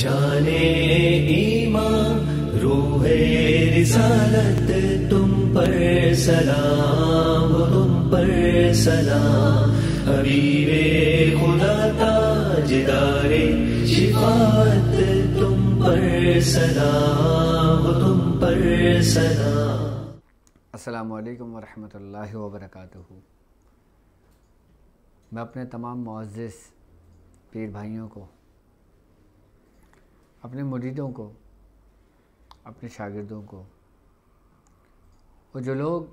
जाने ईमा रूहे रिसालत तुम पर सलाम तुम पर सलाम हबीबे खुदा ताजदारे शिफात तुम पर सलाम तुम पर सलाम अस्सलाम वालेकुम रहमतुल्लाहि व बरकातुहू मैं अपने तमाम मुआज़ पीर भाइयों को अपने मुरीदों को अपने शागिदों को वो जो लोग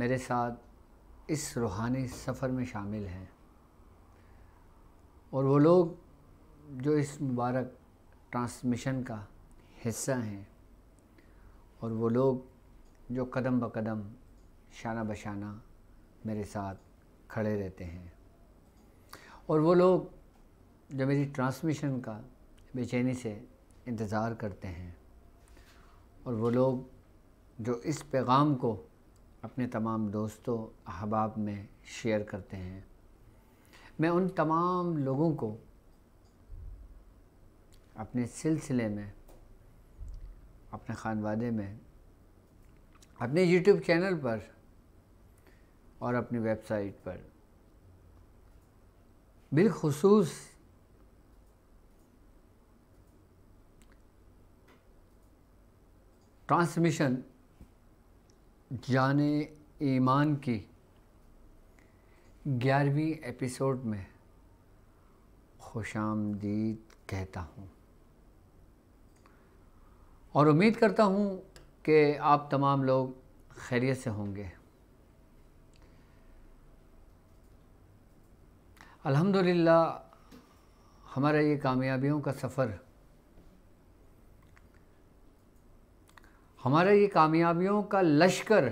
मेरे साथ इस रूहानी सफ़र में शामिल हैं और वो लोग जो इस मुबारक ट्रांसमिशन का हिस्सा हैं और वो लोग जो कदम ब कदम शाना बशाना मेरे साथ खड़े रहते हैं और वो लोग जो मेरी ट्रांसमिशन का बेचैनी से इंतज़ार करते हैं और वो लोग जो इस पैगाम को अपने तमाम दोस्तों अहबाब में शेयर करते हैं मैं उन तमाम लोगों को अपने सिलसिले में अपने खानवादे में अपने यूट्यूब चैनल पर और अपनी वेबसाइट पर बिलखसूस ट्रांसमिशन जान ईमान की ग्यारहवीं एपिसोड में खुश आमदीद कहता हूँ और उम्मीद करता हूँ कि आप तमाम लोग खैरियत से होंगे अल्हम्दुलिल्लाह हमारा ये कामयाबियों का सफ़र हमारा ये कामयाबियों का लश्कर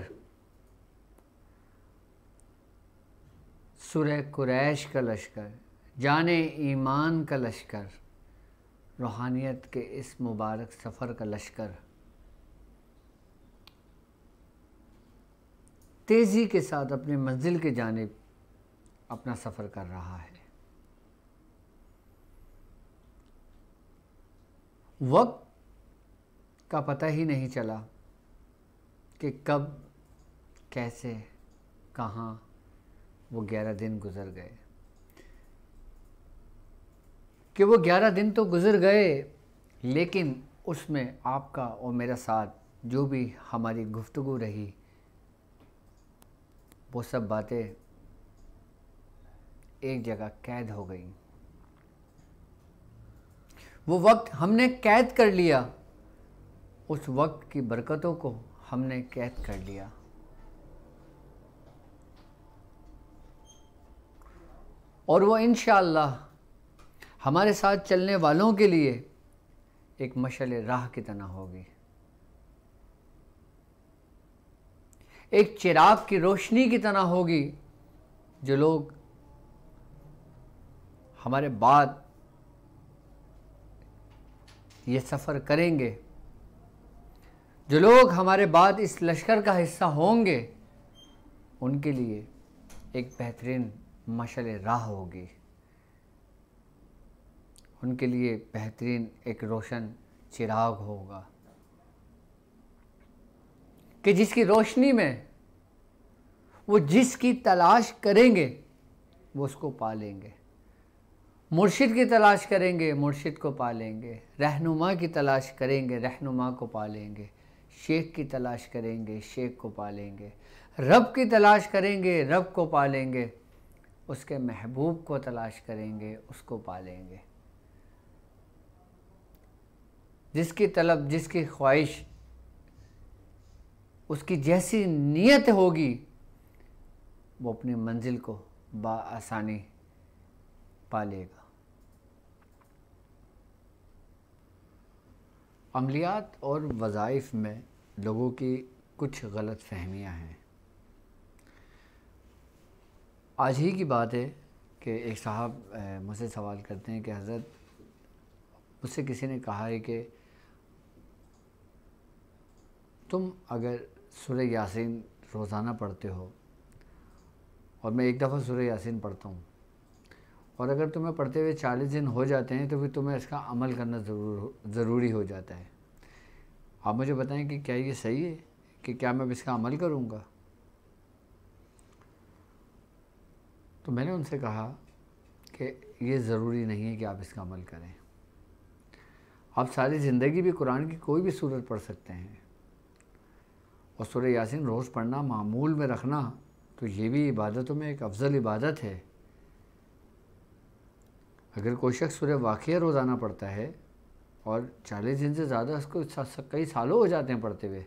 सुरह कुरैश का लश्कर जान ईमान का लश्कर रूहानियत के इस मुबारक सफ़र का लश्कर तेज़ी के साथ अपने मंजिल के जानब अपना सफ़र कर रहा है वक्त का पता ही नहीं चला कि कब कैसे कहाँ वो ग्यारह दिन गुज़र गए कि वो ग्यारह दिन तो गुज़र गए लेकिन उसमें आपका और मेरा साथ जो भी हमारी गुफ्तगु रही वो सब बातें एक जगह कैद हो गई वो वक्त हमने कैद कर लिया उस वक्त की बरकतों को हमने कैद कर लिया और वो इन हमारे साथ चलने वालों के लिए एक मशल राह की तरह होगी एक चिराग की रोशनी की तरह होगी जो लोग हमारे बाद ये सफ़र करेंगे जो लोग हमारे बाद इस लश्कर का हिस्सा होंगे उनके लिए एक बेहतरीन मशल राह होगी उनके लिए बेहतरीन एक रोशन चिराग होगा कि जिसकी रोशनी में वो जिसकी तलाश करेंगे वो उसको पालेंगे मुर्शिद की तलाश करेंगे मुर्शिद को पालेंगे रहनुमा की तलाश करेंगे रहनुमा को पालेंगे शेख की तलाश करेंगे शेख को पालेंगे रब की तलाश करेंगे रब को पालेंगे उसके महबूब को तलाश करेंगे उसको पालेंगे जिसकी तलब जिसकी ख्वाहिश उसकी जैसी नीयत होगी वो अपनी मंजिल को बा आसानी पालेगा अमलियात और वज़ाइफ में लोगों की कुछ गलत फहमियाँ हैं आज ही की बात है कि एक साहब मुझसे सवाल करते हैं कि हज़रत मुझसे किसी ने कहा है कि तुम अगर सुरह यासिन रोज़ाना पढ़ते हो और मैं एक दफ़ा सुरह यासिन पढ़ता हूँ और अगर तुम्हें पढ़ते हुए चालीस दिन हो जाते हैं तो फिर तुम्हें इसका अमल करना ज़रूर ज़रूरी हो जाता है आप मुझे बताएं कि क्या ये सही है कि क्या मैं इसका अमल करूँगा तो मैंने उनसे कहा कि ये ज़रूरी नहीं है कि आप इसका अमल करें आप सारी ज़िंदगी भी कुरान की कोई भी सूरत पढ़ सकते हैं और सुर यासिन रोज़ पढ़ना मामूल में रखना तो ये भी इबादतों में एक अफजल इबादत है अगर कोई शख्स सूर्य वाक़ रोज़ाना पढ़ता है और चालीस दिन से ज़्यादा उसको कई सालों हो जाते हैं पढ़ते हुए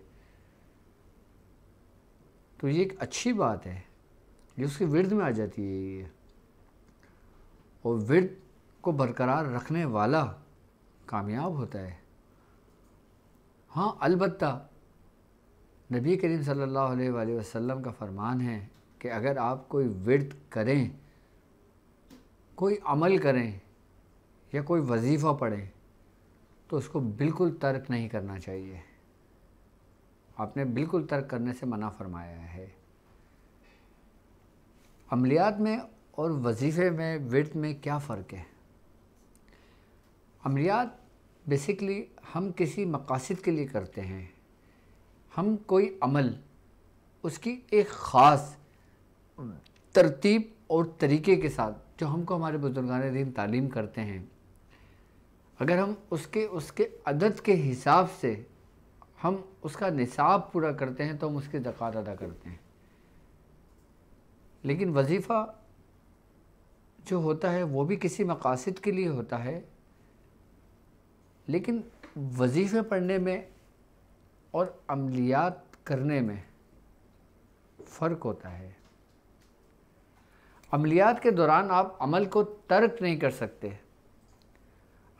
तो ये एक अच्छी बात है ये उसके विर्द में आ जाती है ये और विर्द को बरकरार रखने वाला कामयाब होता है हाँ अलबत् नबी करीम सल्लल्लाहु अलैहि वसल्लम का फरमान है कि अगर आप कोई विर्द करें कोई अमल करें या कोई वजीफ़ा पढ़ें तो उसको बिल्कुल तर्क नहीं करना चाहिए आपने बिल्कुल तर्क करने से मना फरमाया है अमलियात में और वजीफ़े में वर्त में क्या फ़र्क है अमलियात बेसिकली हम किसी मकासद के लिए करते हैं हम कोई अमल उसकी एक ख़ास तरतीब और तरीके के साथ जो हमको हमारे बुजुर्गान दीन तालीम करते हैं अगर हम उसके उसके अदद के हिसाब से हम उसका निसाब पूरा करते हैं तो हम उसके जक़ात अदा करते हैं लेकिन वजीफ़ा जो होता है वो भी किसी मकासद के लिए होता है लेकिन वजीफ़े पढ़ने में और अमलियात करने में फ़र्क होता है अमलियात के दौरान आप अमल को तर्क नहीं कर सकते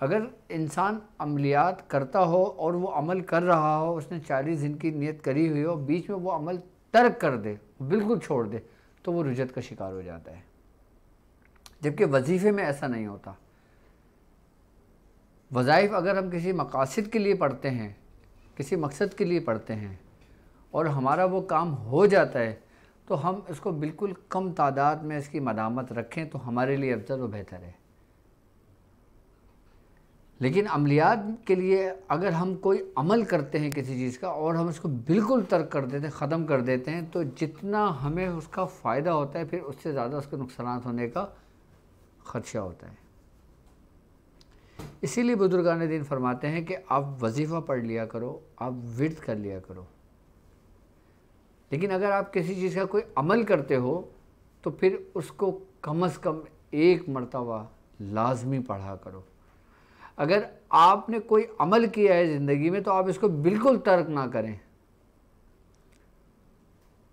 अगर इंसान अमलियात करता हो और वो अमल कर रहा हो उसने चालीस दिन की नीयत करी हुई हो बीच में वो अमल तर्क कर दे बिल्कुल छोड़ दे तो वो रुजत का शिकार हो जाता है जबकि वजीफ़े में ऐसा नहीं होता वज़ाइफ अगर हम किसी मकासद के लिए पढ़ते हैं किसी मकसद के लिए पढ़ते हैं और हमारा वो काम हो जाता है तो हम इसको बिल्कुल कम तादाद में इसकी मदामत रखें तो हमारे लिए अफजल व बेहतर है लेकिन अमलियात के लिए अगर हम कोई अमल करते हैं किसी चीज़ का और हम उसको बिल्कुल तर्क कर देते हैं ख़त्म कर देते हैं तो जितना हमें उसका फ़ायदा होता है फिर उससे ज़्यादा उसके नुकसान होने का ख़दशा होता है इसीलिए बुजुर्गान दिन फरमाते हैं कि आप वजीफ़ा पढ़ लिया करो आप विरद कर लिया करो लेकिन अगर आप किसी चीज़ का कोई अमल करते हो तो फिर उसको कम अज़ कम एक मरतबा लाजमी पढ़ा करो अगर आपने कोई अमल किया है ज़िंदगी में तो आप इसको बिल्कुल तर्क ना करें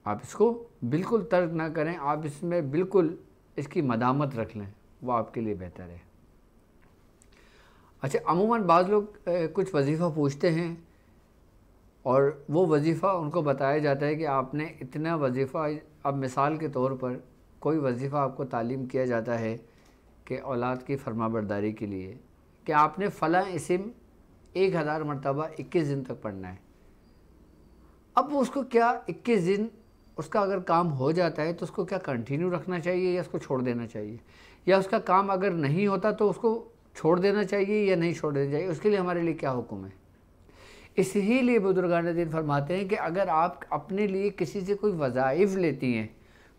आप इसको बिल्कुल तर्क ना करें आप इसमें बिल्कुल इसकी मदामत रख लें वो आपके लिए बेहतर है अच्छा अमूमन बाज़ लोग कुछ वजीफ़ा पूछते हैं और वो वजीफ़ा उनको बताया जाता है कि आपने इतना वजीफ़ा अब मिसाल के तौर पर कोई वजीफ़ा आपको तालीम किया जाता है कि औलाद की फरमाबरदारी के लिए कि आपने फ़ला इसम एक हज़ार मरतबा इक्कीस दिन तक पढ़ना है अब उसको क्या इक्कीस दिन उसका अगर काम हो जाता है तो उसको क्या कंटिन्यू रखना चाहिए या उसको छोड़ देना चाहिए या उसका काम अगर नहीं होता तो उसको छोड़ देना चाहिए या नहीं छोड़ देना चाहिए उसके लिए हमारे लिए क्या हुक्म है इसीलिए बुजुर्गान दिन फरमाते हैं कि अगर आप अपने लिए किसी से कोई वज़ाइफ लेती हैं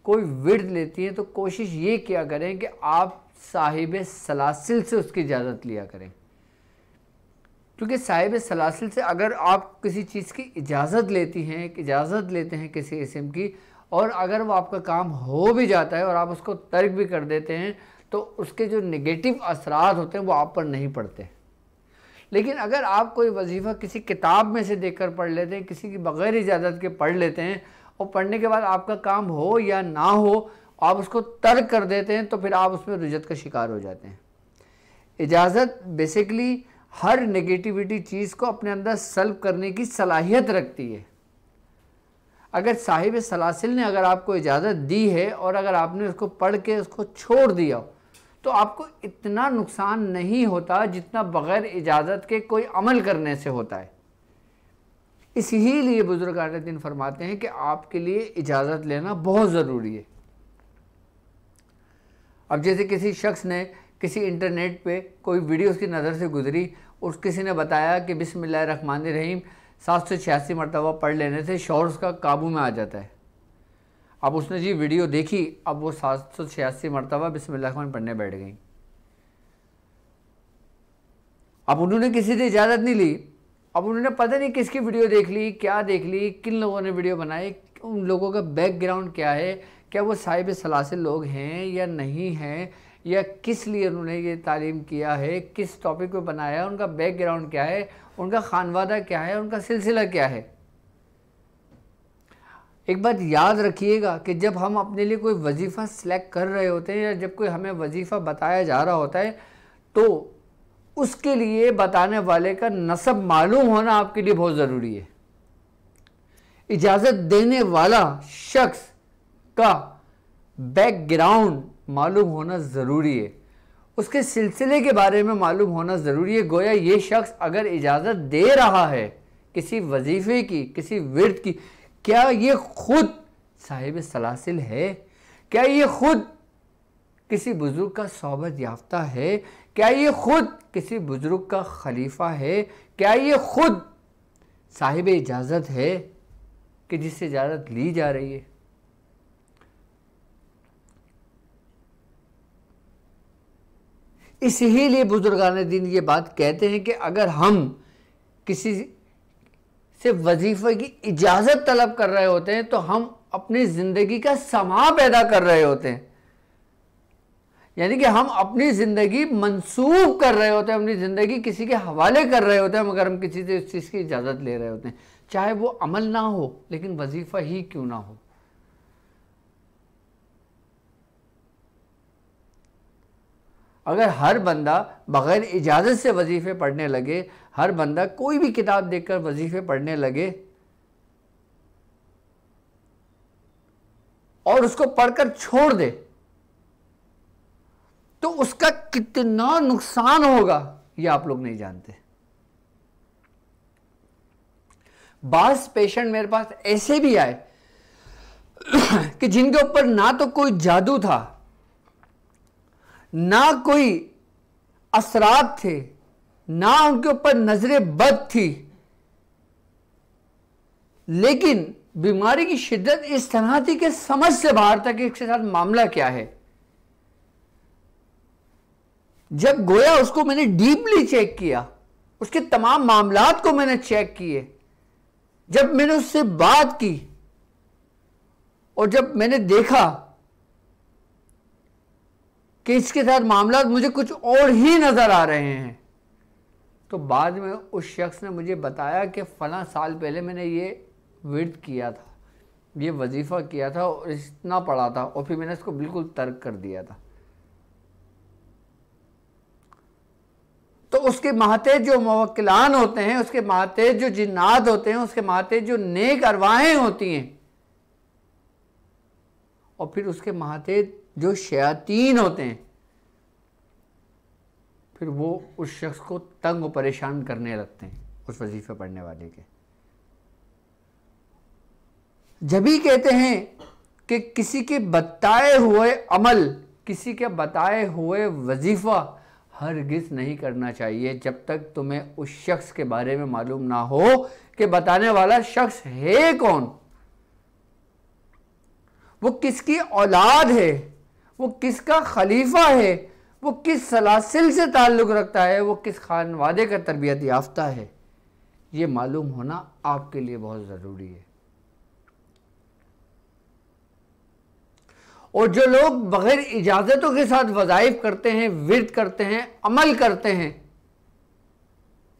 कोई विर्द लेती हैं तो कोशिश ये किया करें कि आप साहिब सलासिल से उसकी इजाज़त लिया करें क्योंकि साहिब सलासिल से अगर आप किसी चीज़ की इजाज़त लेती हैं इजाज़त लेते हैं किसी इसम की और अगर वो आपका काम हो भी जाता है और आप उसको तर्क भी कर देते हैं तो उसके जो नेगेटिव असरात होते हैं वो आप पर नहीं पड़ते लेकिन अगर आप कोई वजीफ़ा किसी किताब में से देख कर पढ़ लेते हैं किसी की बग़ैर इजाज़त के पढ़ लेते हैं और पढ़ने के बाद आपका काम हो या ना हो आप उसको तर्क कर देते हैं तो फिर आप उसमें रुझत का शिकार हो जाते हैं इजाज़त बेसिकली हर नेगेटिविटी चीज़ को अपने अंदर सल्व करने की सलाहियत रखती है अगर साहिब सलासिल ने अगर आपको इजाज़त दी है और अगर आपने उसको पढ़ के उसको छोड़ दिया हो तो आपको इतना नुकसान नहीं होता जितना बग़ैर इजाज़त के कोई अमल करने से होता है इसी लिए बुज़ुर्ग आने दिन फरमाते हैं कि आपके लिए इजाज़त लेना बहुत ज़रूरी है अब जैसे किसी शख्स ने किसी इंटरनेट पे कोई वीडियो उसकी नज़र से गुजरी और किसी ने बताया कि बिसमिल्ल रहीम सात सौ छियासी मरतबा पढ़ लेने से शोर उसका काबू में आ जाता है अब उसने जी वीडियो देखी अब वो सात सौ छियासी मरतबा बिसमान पढ़ने बैठ गई अब उन्होंने किसी से इजाज़त नहीं ली अब उन्होंने पता नहीं किसकी वीडियो देख ली क्या देख ली किन लोगों ने वीडियो बनाई उन लोगों का बैकग्राउंड क्या है क्या वो साहिब सलासिल लोग हैं या नहीं हैं या किस लिए उन्होंने ये तालीम किया है किस टॉपिक पे बनाया है उनका बैकग्राउंड क्या है उनका खानवादा क्या है उनका सिलसिला क्या है एक बात याद रखिएगा कि जब हम अपने लिए कोई वजीफ़ा सिलेक्ट कर रहे होते हैं या जब कोई हमें वजीफ़ा बताया जा रहा होता है तो उसके लिए बताने वाले का नसब मालूम होना आपके लिए बहुत ज़रूरी है इजाज़त देने वाला शख्स का बैकग्राउंड मालूम होना ज़रूरी है उसके सिलसिले के बारे में मालूम होना ज़रूरी है गोया ये शख्स अगर इजाज़त दे रहा है किसी वजीफ़े की किसी वर्द की क्या ये खुद साहिब सलासिल है क्या ये खुद किसी बुज़ुर्ग का सोबत याफ्ता है क्या ये खुद किसी बुज़ुर्ग का खलीफा है क्या ये खुद साहिब इजाज़त है कि जिससे इजाज़त ली जा रही है इसी लिए बुज़ुर्गान दिन ये बात कहते हैं कि अगर हम किसी से वजीफे की इजाज़त तलब कर रहे होते हैं तो हम अपनी ज़िंदगी का समा पैदा कर रहे होते हैं यानी कि हम अपनी ज़िंदगी मंसूब कर रहे होते हैं अपनी ज़िंदगी किसी के हवाले कर रहे होते हैं मगर हम किसी से इस चीज़ की इजाज़त ले रहे होते हैं चाहे वो अमल ना हो लेकिन वजीफ़ा ही क्यों ना हो अगर हर बंदा बग़ैर इजाज़त से वजीफ़े पढ़ने लगे हर बंदा कोई भी किताब देखकर वजीफे पढ़ने लगे और उसको पढ़कर छोड़ दे तो उसका कितना नुकसान होगा ये आप लोग नहीं जानते बास पेशेंट मेरे पास ऐसे भी आए कि जिनके ऊपर ना तो कोई जादू था ना कोई असरात थे ना उनके ऊपर नज़रें बद थी लेकिन बीमारी की शिद्दत इस तरह थी कि समझ से बाहर था कि इसके साथ मामला क्या है जब गोया उसको मैंने डीपली चेक किया उसके तमाम मामला को मैंने चेक किए जब मैंने उससे बात की और जब मैंने देखा कि इसके साथ मामला मुझे कुछ और ही नज़र आ रहे हैं तो बाद में उस शख्स ने मुझे बताया कि फ़ला साल पहले मैंने ये विर्द किया था ये वजीफ़ा किया था और इतना पढ़ा था और फिर मैंने इसको बिल्कुल तर्क कर दिया था तो उसके महाते जो मवक्लान होते हैं उसके महाते जो जिन्नात होते हैं उसके महाते जो नेक अरवाहें होती हैं और फिर उसके महाते जो शयातीन होते हैं फिर वो उस शख्स को तंग परेशान करने लगते हैं उस वजीफे पढ़ने वाले के जब ही कहते हैं कि किसी के बताए हुए अमल किसी के बताए हुए वजीफ़ा हरगिज़ नहीं करना चाहिए जब तक तुम्हें उस शख्स के बारे में मालूम ना हो कि बताने वाला शख्स है कौन वो किसकी औलाद है वो किसका खलीफा है वो किस सलासिल से ताल्लुक़ रखता है वो किस खान वादे का तरबियत याफ्ता है ये मालूम होना आपके लिए बहुत ज़रूरी है और जो लोग बग़ैर इजाज़तों के साथ वज़ाइफ करते हैं विरद करते हैं अमल करते हैं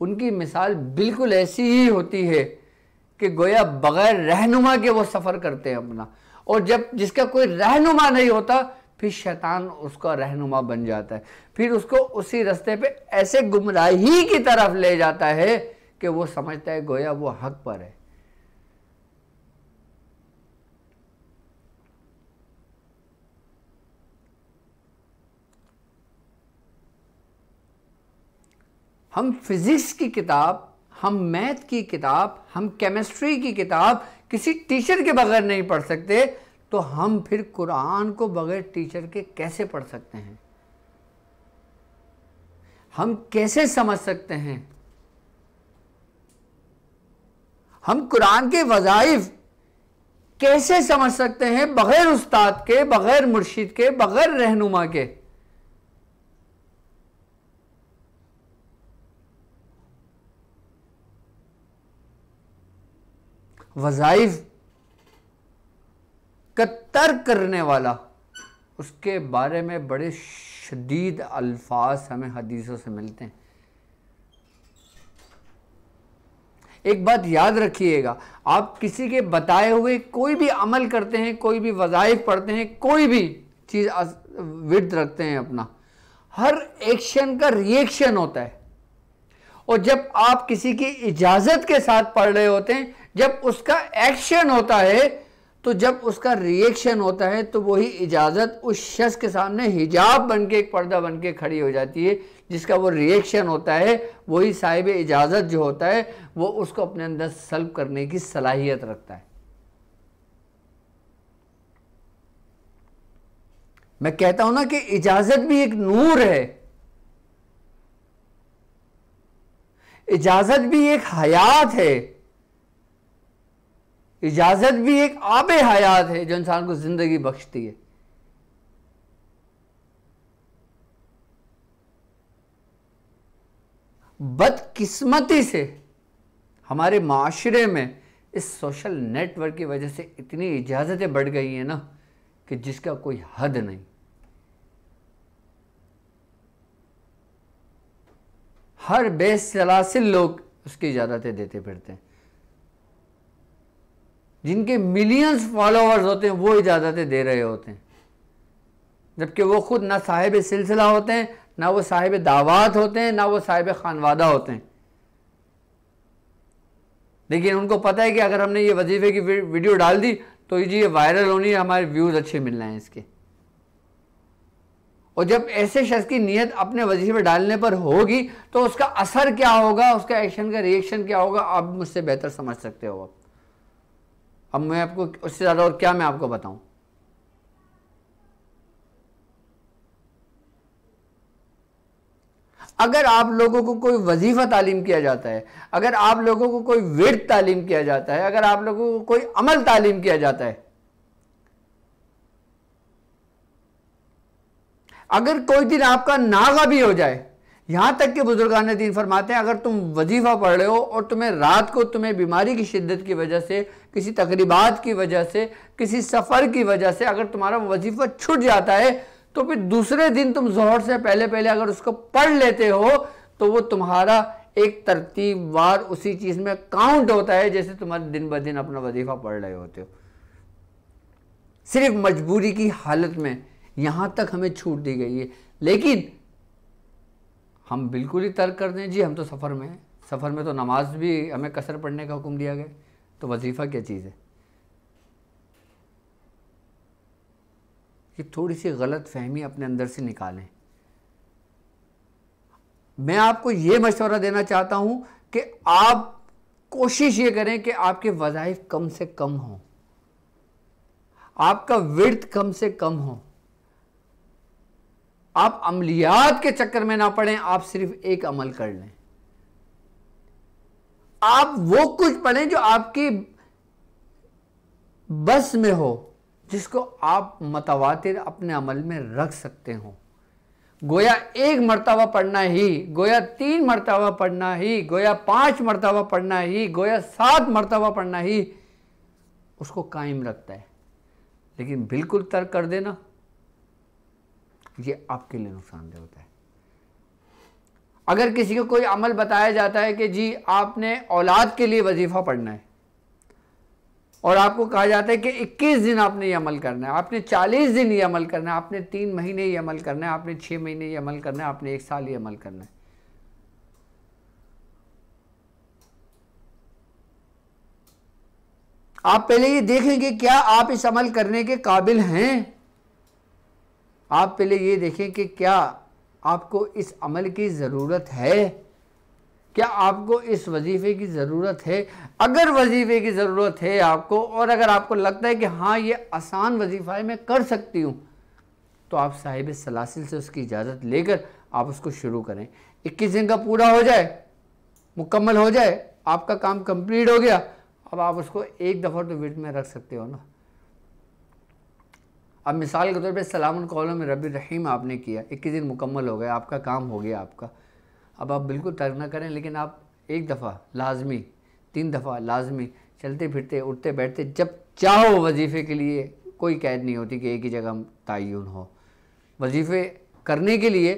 उनकी मिसाल बिल्कुल ऐसी ही होती है कि गोया बग़ैर रहनुमा के वो सफ़र करते हैं अपना और जब जिसका कोई रहनुमा नहीं होता फिर शैतान उसका रहनुमा बन जाता है फिर उसको उसी रास्ते पे ऐसे गुमराही की तरफ ले जाता है कि वो समझता है गोया वो हक पर है हम फिजिक्स की किताब हम मैथ की किताब हम केमिस्ट्री की किताब किसी टीचर के बगैर नहीं पढ़ सकते तो हम फिर कुरान को बगैर टीचर के कैसे पढ़ सकते हैं हम कैसे समझ सकते हैं हम कुरान के वज़ाइफ कैसे समझ सकते हैं बगैर उस्ताद के बगैर मुर्शिद के बगैर रहनुमा के वज़ाइफ का तर्क करने वाला उसके बारे में बड़े शदीद अल्फाज हमें हदीसों से मिलते हैं एक बात याद रखिएगा आप किसी के बताए हुए कोई भी अमल करते हैं कोई भी वज़ाइफ पढ़ते हैं कोई भी चीज़ विद रखते हैं अपना हर एक्शन का रिएक्शन होता है और जब आप किसी की इजाज़त के साथ पढ़ रहे होते हैं जब उसका एक्शन होता है तो जब उसका रिएक्शन होता है तो वही इजाज़त उस शख्स के सामने हिजाब बन के एक पर्दा बन के खड़ी हो जाती है जिसका वो रिएक्शन होता है वही साहिब इजाज़त जो होता है वो उसको अपने अंदर सल्ब करने की सलाहियत रखता है मैं कहता हूं ना कि इजाज़त भी एक नूर है इजाज़त भी एक हयात है इजाज़त भी एक आब हयात है जो इंसान को ज़िंदगी बख्शती है बदकिस्मती से हमारे माशरे में इस सोशल नेटवर्क की वजह से इतनी इजाज़तें बढ़ गई हैं ना कि जिसका कोई हद नहीं हर बेसलासिल लोग उसकी इजाज़तें देते फिरते हैं जिनके मिलियंस फॉलोअर्स होते हैं वो इजाज़तें दे रहे होते हैं जबकि वो खुद ना साहिब सिलसिला होते हैं ना वो साहिब दावात होते हैं ना वो साहिब खानवादा होते हैं लेकिन उनको पता है कि अगर हमने ये वजीफे की वीडियो डाल दी तो ये जी ये वायरल होनी है हमारे व्यूज़ अच्छे मिल रहे हैं इसके और जब ऐसे शख्स की नीयत अपने वजीफे डालने पर होगी तो उसका असर क्या होगा उसका एक्शन का रिएक्शन क्या होगा आप मुझसे बेहतर समझ सकते हो आप अब मैं आपको उससे ज़्यादा और क्या मैं आपको बताऊं अगर आप लोगों को कोई वजीफ़ा तालीम किया जाता है अगर आप लोगों को कोई विर्द तालीम किया जाता है अगर आप लोगों को कोई अमल तालीम किया जाता है अगर कोई दिन आपका नागा भी हो जाए यहां तक कि बुजुर्गान दिन फरमाते हैं अगर तुम वजीफा पढ़ रहे हो और तुम्हें रात को तुम्हें बीमारी की शिद्दत की वजह से किसी तकरीबात की वजह से किसी सफ़र की वजह से अगर तुम्हारा वजीफ़ा छूट जाता है तो फिर दूसरे दिन तुम जहर से पहले पहले अगर उसको पढ़ लेते हो तो वो तुम्हारा एक तरतीबवार उसी चीज़ में काउंट होता है जैसे तुम्हारे दिन ब दिन अपना वजीफ़ा पढ़ रहे होते हो सिर्फ मजबूरी की हालत में यहाँ तक हमें छूट दी गई है लेकिन हम बिल्कुल ही तर्क कर दें जी हम तो सफ़र में हैं सफ़र में तो नमाज भी हमें कसर पढ़ने का हुक्म दिया गया तो वजीफ़ा क्या चीज़ है कि थोड़ी सी गलत फहमी अपने अंदर से निकालें मैं आपको ये मशवरा देना चाहता हूं कि आप कोशिश ये करें कि आपके वज़ाइफ कम से कम हो आपका विर्थ कम से कम हो आप अमलियात के चक्कर में ना पड़ें आप सिर्फ एक अमल कर लें आप वो कुछ पढ़ें जो आपकी बस में हो जिसको आप मतवातिर अपने अमल में रख सकते हो गोया एक मरतबा पढ़ना ही गोया तीन मरतबा पढ़ना ही गोया पांच मरतबा पढ़ना ही गोया सात मरतबा पढ़ना ही उसको कायम रखता है लेकिन बिल्कुल तर्क कर देना ये आपके लिए नुकसानदेह होता है अगर किसी को कोई अमल बताया जाता है कि जी आपने औलाद के लिए वजीफ़ा पढ़ना है और आपको कहा जाता है कि 21 दिन आपने ये अमल करना है आपने 40 दिन ये अमल करना है आपने तीन महीने ये अमल करना है आपने छह महीने ये अमल करना है आपने एक साल ये अमल करना है आप पहले ये देखेंगे क्या आप इस अमल करने के काबिल हैं आप पहले ये देखें कि क्या आपको इस अमल की ज़रूरत है क्या आपको इस वजीफ़े की ज़रूरत है अगर वजीफ़े की ज़रूरत है आपको और अगर आपको लगता है कि हाँ ये आसान वजीफ़ा है मैं कर सकती हूँ तो आप साहिब सलासिल से उसकी इजाज़त लेकर आप उसको शुरू करें इक्कीस दिन का पूरा हो जाए मुकम्मल हो जाए आपका काम कंप्लीट हो गया अब आप उसको एक दफ़ा तो वेट में रख सकते हो ना अब मिसाल के तौर पर सलाम कॉलम रबी रहीम आपने किया इक्कीस दिन मुकम्मल हो गया आपका काम हो गया आपका अब आप बिल्कुल तर्क ना करें लेकिन आप एक दफ़ा लाजमी तीन दफ़ा लाजमी चलते फिरते उठते बैठते जब चाहो वजीफ़े के लिए कोई कैद नहीं होती कि एक ही जगह तयन हो वजीफ़े करने के लिए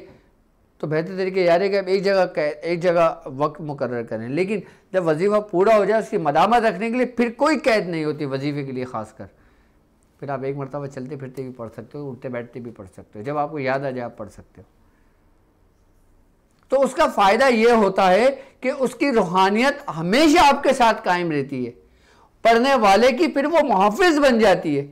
तो बेहतर तरीके यार है कि आप एक जगह कैद एक जगह वक्त मुकर करें लेकिन जब वजीफ़ा पूरा हो जाए उसकी मदामत रखने के लिए फिर कोई कैद नहीं होती वजीफ़े के लिए ख़ास कर फिर आप एक मरतबा चलते फिरते भी पढ़ सकते हो उठते बैठते भी पढ़ सकते हो जब आपको याद आ जाए आप पढ़ सकते हो तो उसका फ़ायदा ये होता है कि उसकी रूहानियत हमेशा आपके साथ कायम रहती है पढ़ने वाले की फिर वो मुहाफ़ बन जाती है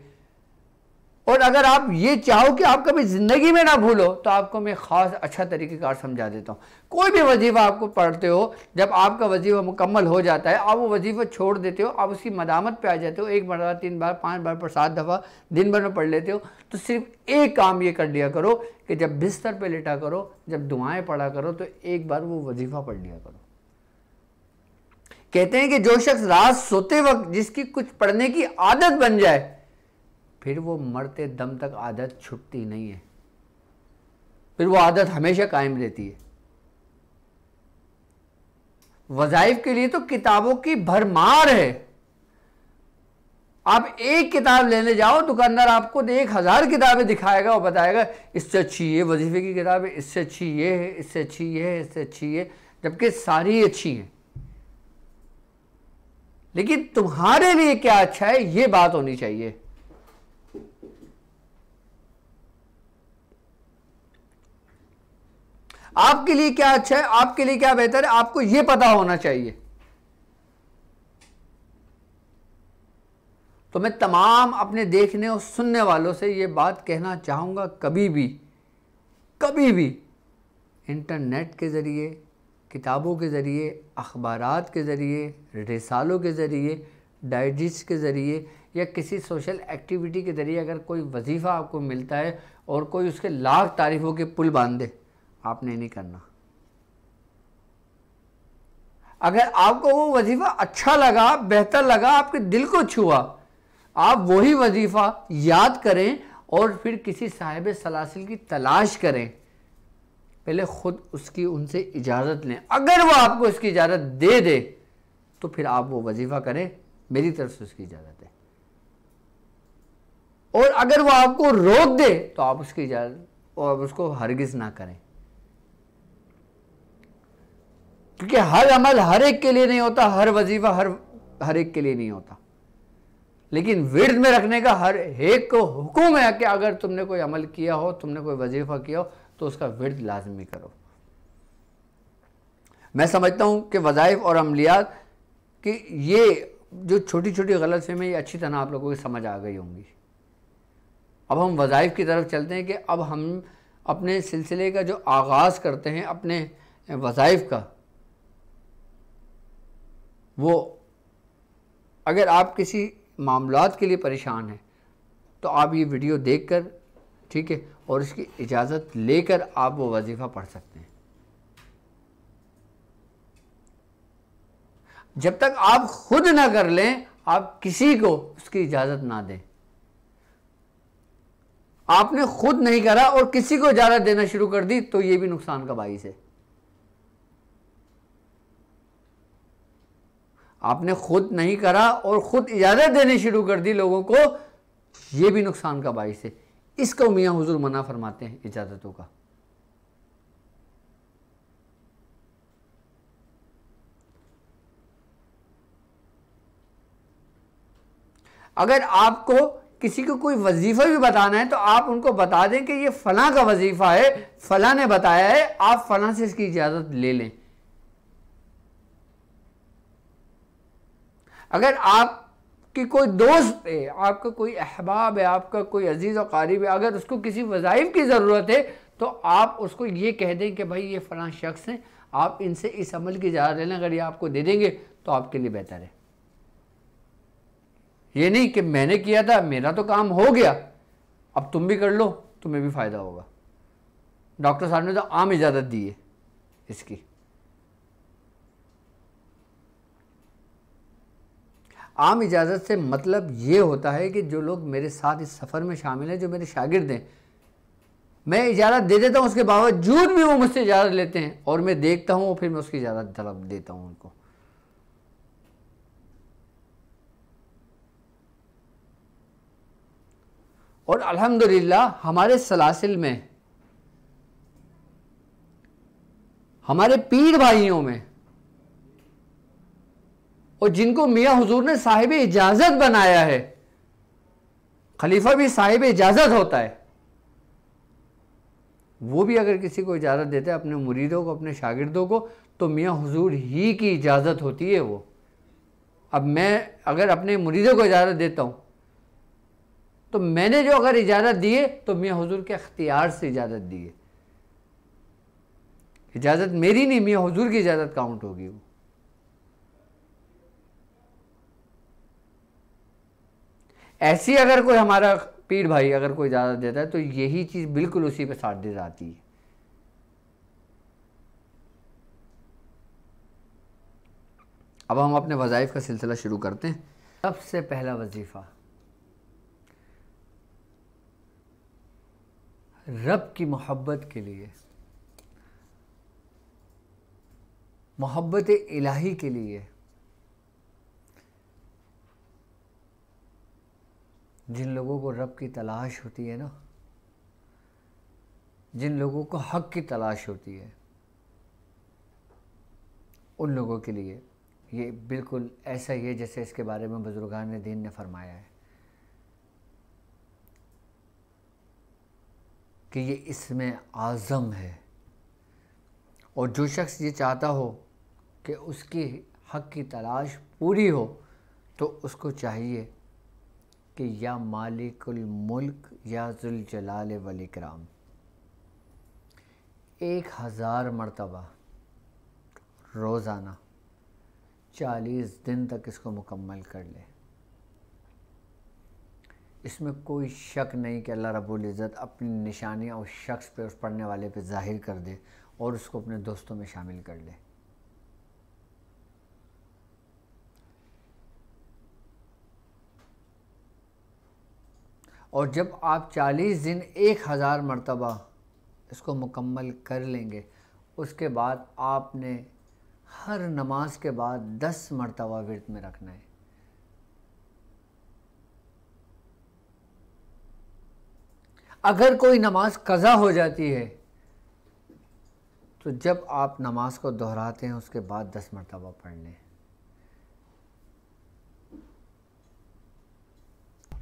और अगर आप ये चाहो कि आप कभी ज़िंदगी में ना भूलो तो आपको मैं ख़ास अच्छा तरीक़ेकार समझा देता हूँ कोई भी वजीफ़ा आपको पढ़ते हो जब आपका वजीफ़ा मुकम्मल हो जाता है आप वो वजीफ़ा छोड़ देते हो आप उसकी मदामत पे आ जाते हो एक मरतबा तीन बार पांच बार पर सात दफ़ा दिन भर में पढ़ लेते हो तो सिर्फ एक काम ये कर लिया करो कि जब बिस्तर पर लेटा करो जब दुआएँ पढ़ा करो तो एक बार वो वजीफ़ा पढ़ लिया करो कहते हैं कि जो शख्स रात सोते वक्त जिसकी कुछ पढ़ने की आदत बन जाए फिर वो मरते दम तक आदत छुटती नहीं है फिर वो आदत हमेशा कायम रहती है वजाइफ के लिए तो किताबों की भरमार है आप एक किताब लेने जाओ दुकानदार आपको एक हज़ार किताबें दिखाएगा और बताएगा इससे अच्छी ये वजीफे की किताब है इससे अच्छी ये है इससे अच्छी ये है इससे अच्छी ये जबकि सारी अच्छी हैं लेकिन तुम्हारे लिए क्या अच्छा है ये बात होनी चाहिए आपके लिए क्या अच्छा है आपके लिए क्या बेहतर है आपको यह पता होना चाहिए तो मैं तमाम अपने देखने और सुनने वालों से ये बात कहना चाहूँगा कभी भी कभी भी इंटरनेट के ज़रिए किताबों के ज़रिए अखबार के ज़रिए रिसालों के ज़रिए डाइजिस्ट के ज़रिए या किसी सोशल एक्टिविटी के ज़रिए अगर कोई वजीफ़ा आपको मिलता है और कोई उसके लाख तारीफ़ों के पुल बांध दे आपने नहीं करना अगर आपको वो वजीफ़ा अच्छा लगा बेहतर लगा आपके दिल को छुआ आप वही वजीफ़ा याद करें और फिर किसी साहिब सलासिल की तलाश करें पहले ख़ुद उसकी उनसे इजाज़त लें अगर वो आपको उसकी इजाज़त दे दे तो फिर आप वो वजीफ़ा करें मेरी तरफ से उसकी इजाज़त है और अगर वो आपको रोक दे तो आप उसकी इजाज़त और उसको हरगिज़ ना करें क्योंकि हर अमल हर एक के लिए नहीं होता हर वजीफा हर हर एक के लिए नहीं होता लेकिन विर्द में रखने का हर एक को हुक्म है कि अगर तुमने कोई अमल किया हो तुमने कोई वजीफा किया हो तो उसका विर्द लाजमी करो मैं समझता हूँ कि वज़ाइफ और अमलियात कि ये जो छोटी छोटी गलत फेमें ये अच्छी तरह आप लोगों की समझ आ गई होंगी अब हम वज़ाइफ की तरफ चलते हैं कि अब हम अपने सिलसिले का जो आगाज़ करते हैं अपने वजायफ का वो अगर आप किसी मामलात के लिए परेशान हैं तो आप ये वीडियो देख कर ठीक है और इसकी इजाज़त लेकर आप वो वजीफ़ा पढ़ सकते हैं जब तक आप खुद ना कर लें आप किसी को उसकी इजाज़त ना दें आपने खुद नहीं करा और किसी को इजाज़त देना शुरू कर दी तो ये भी नुकसान का बाइस है आपने खुद नहीं करा और ख़ुद इजाज़त देनी शुरू कर दी लोगों को ये भी नुकसान का बायस है इसको मियाँ हुजूर मना फरमाते हैं इजाज़तों का अगर आपको किसी को कोई वजीफ़ा भी बताना है तो आप उनको बता दें कि ये फला का वजीफ़ा है फला ने बताया है आप फला से इसकी इजाज़त ले लें अगर आपकी कोई दोस्त है आपका कोई अहबाब है आपका कोई अजीज़ और है अगर उसको किसी वज़ाइफ की ज़रूरत है तो आप उसको ये कह दें कि भाई ये फ़लाँ शख्स हैं आप इनसे इस अमल की इजाज़त लेना अगर ये आपको दे देंगे तो आपके लिए बेहतर है ये नहीं कि मैंने किया था मेरा तो काम हो गया अब तुम भी कर लो तुम्हें भी फ़ायदा होगा डॉक्टर साहब ने तो आम इजाज़त दी है इसकी आम इजाज़त से मतलब ये होता है कि जो लोग मेरे साथ इस सफ़र में शामिल हैं जो मेरे शागिर्द हैं मैं इजाज़त दे देता हूँ उसके बावजूद भी वो मुझसे इजाज़त लेते हैं और मैं देखता हूँ और फिर मैं उसकी इजाज़त तलब देता हूँ उनको और अल्हम्दुलिल्लाह हमारे सलासिल में हमारे पीर भाइयों में और जिनको मियाँ हजूर ने साहिब इजाज़त बनाया है खलीफा भी साहिब इजाज़त होता है वो भी अगर किसी को इजाज़त देता है अपने मुरीदों को अपने शागिर्दों को तो मियाँ हजूर ही की इजाज़त होती है वो अब मैं अगर अपने मुरीदों को इजाज़त देता हूँ तो मैंने जो अगर इजाज़त दी है तो मियाँ हजूर के अख्तियार से इजाज़त दी है इजाज़त मेरी नहीं मियाँ हजूर की इजाज़त काउंट होगी वो ऐसी अगर कोई हमारा पीर भाई अगर कोई इजाज़त देता है तो यही चीज़ बिल्कुल उसी पे साथ दे जाती है अब हम अपने वज़ाइफ का सिलसिला शुरू करते हैं सबसे पहला वजीफ़ा रब की मोहब्बत के लिए मोहब्बत इलाही के लिए जिन लोगों को रब की तलाश होती है ना जिन लोगों को हक की तलाश होती है उन लोगों के लिए ये बिल्कुल ऐसा ही है जैसे इसके बारे में बुज़ुर्गान ने दीन ने फरमाया है कि ये इसमें आज़म है और जो शख्स ये चाहता हो कि उसकी हक की तलाश पूरी हो तो उसको चाहिए कि या मालिकुल मुल्क या जुलजलाल वलिक्राम एक हज़ार मरतबा रोज़ाना चालीस दिन तक इसको मुकम्मल कर ले इसमें कोई शक नहीं कि अल्लाह रब्बुल इज़्ज़त अपनी निशानियाँ उस शख्स पे उस पढ़ने वाले पे ज़ाहिर कर दे और उसको अपने दोस्तों में शामिल कर ले और जब आप 40 दिन एक हज़ार मरतबा इसको मुकम्मल कर लेंगे उसके बाद आपने हर नमाज के बाद 10 मरतबा व्रत में रखना है अगर कोई नमाज कज़ा हो जाती है तो जब आप नमाज को दोहराते हैं उसके बाद दस मरतबा पढ़ लें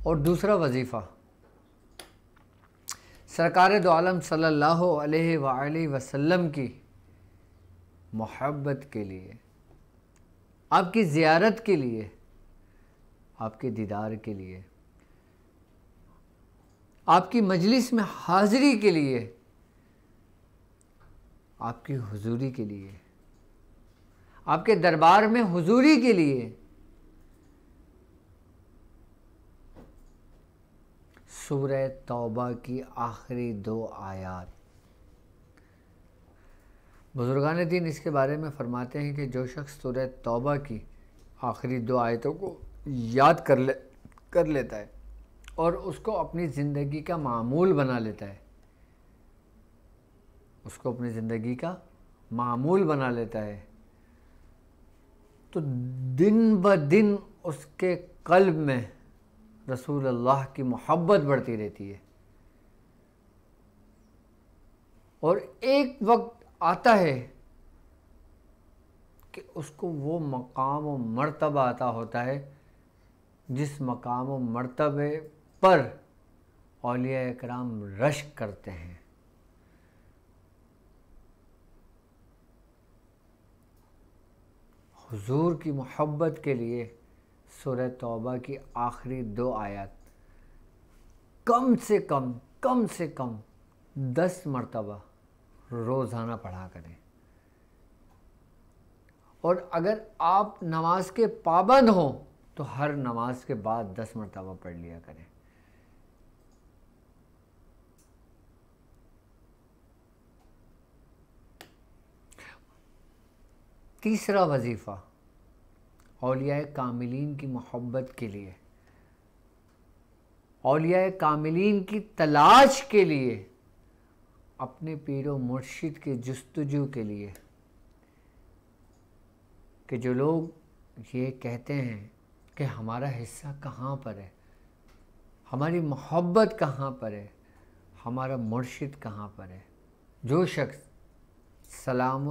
और दूसरा वजीफ़ा सरकार दो आलम सल्लल्लाहु वसल्लम की मोहब्बत के लिए आपकी ज़ियारत के लिए आपके दीदार के लिए आपकी मजलिस में हाज़िरी के लिए आपकी हुजूरी के लिए आपके दरबार में हुजूरी के लिए सूर्य तौबा की आखिरी दो आयात बुजुर्गान दिन इसके बारे में फ़रमाते हैं कि जो शख्स सूर्य तौबा की आखिरी दो आयतों को याद कर ले कर लेता है और उसको अपनी ज़िंदगी का मामूल बना लेता है उसको अपनी ज़िंदगी का मामूल बना लेता है तो दिन ब दिन उसके कल्ब में रसूल अल्लाह की मोहब्बत बढ़ती रहती है और एक वक्त आता है कि उसको वो मकाम व मर्तबा आता होता है जिस मकाम व मर्तबे पर अलिया कराम रश्क करते हैं हुजूर की मोहब्बत के लिए सुर तौबा की आखिरी दो आयत कम से कम कम से कम दस मरतबा रोज़ाना पढ़ा करें और अगर आप नमाज के पाबंद हों तो हर नमाज के बाद दस मरतबा पढ़ लिया करें तीसरा वजीफ़ा अलिया कामिलीन की मोहब्बत के लिए अलिया कामिलीन की तलाश के लिए अपने पीरो मुर्शिद के जस्तजू के लिए कि जो लोग ये कहते हैं कि हमारा हिस्सा कहाँ पर है हमारी मोहब्बत कहाँ पर है हमारा मुर्शिद कहाँ पर है जो शख्स सलाम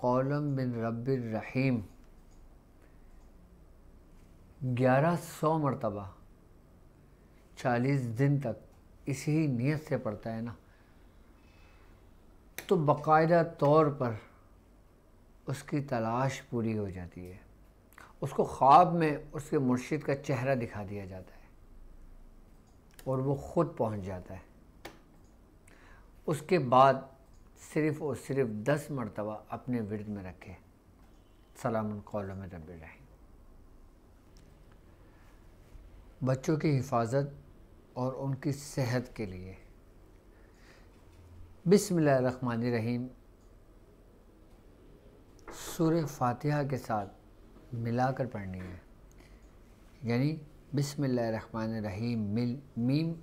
कौलम बिन रब ग्यारह सौ मरतबा चालीस दिन तक इसी नीयत से पढ़ता है ना तो बाकायदा तौर पर उसकी तलाश पूरी हो जाती है उसको ख्वाब में उसके मुर्शिद का चेहरा दिखा दिया जाता है और वो ख़ुद पहुंच जाता है उसके बाद सिर्फ़ और सिर्फ दस मरतबा अपने विरद में रखे सलाम कौल में रब रहे बच्चों की हिफाजत और उनकी सेहत के लिए रहीम सुर फातिहा के साथ मिलाकर पढ़नी है यानी रहीम मिल मीम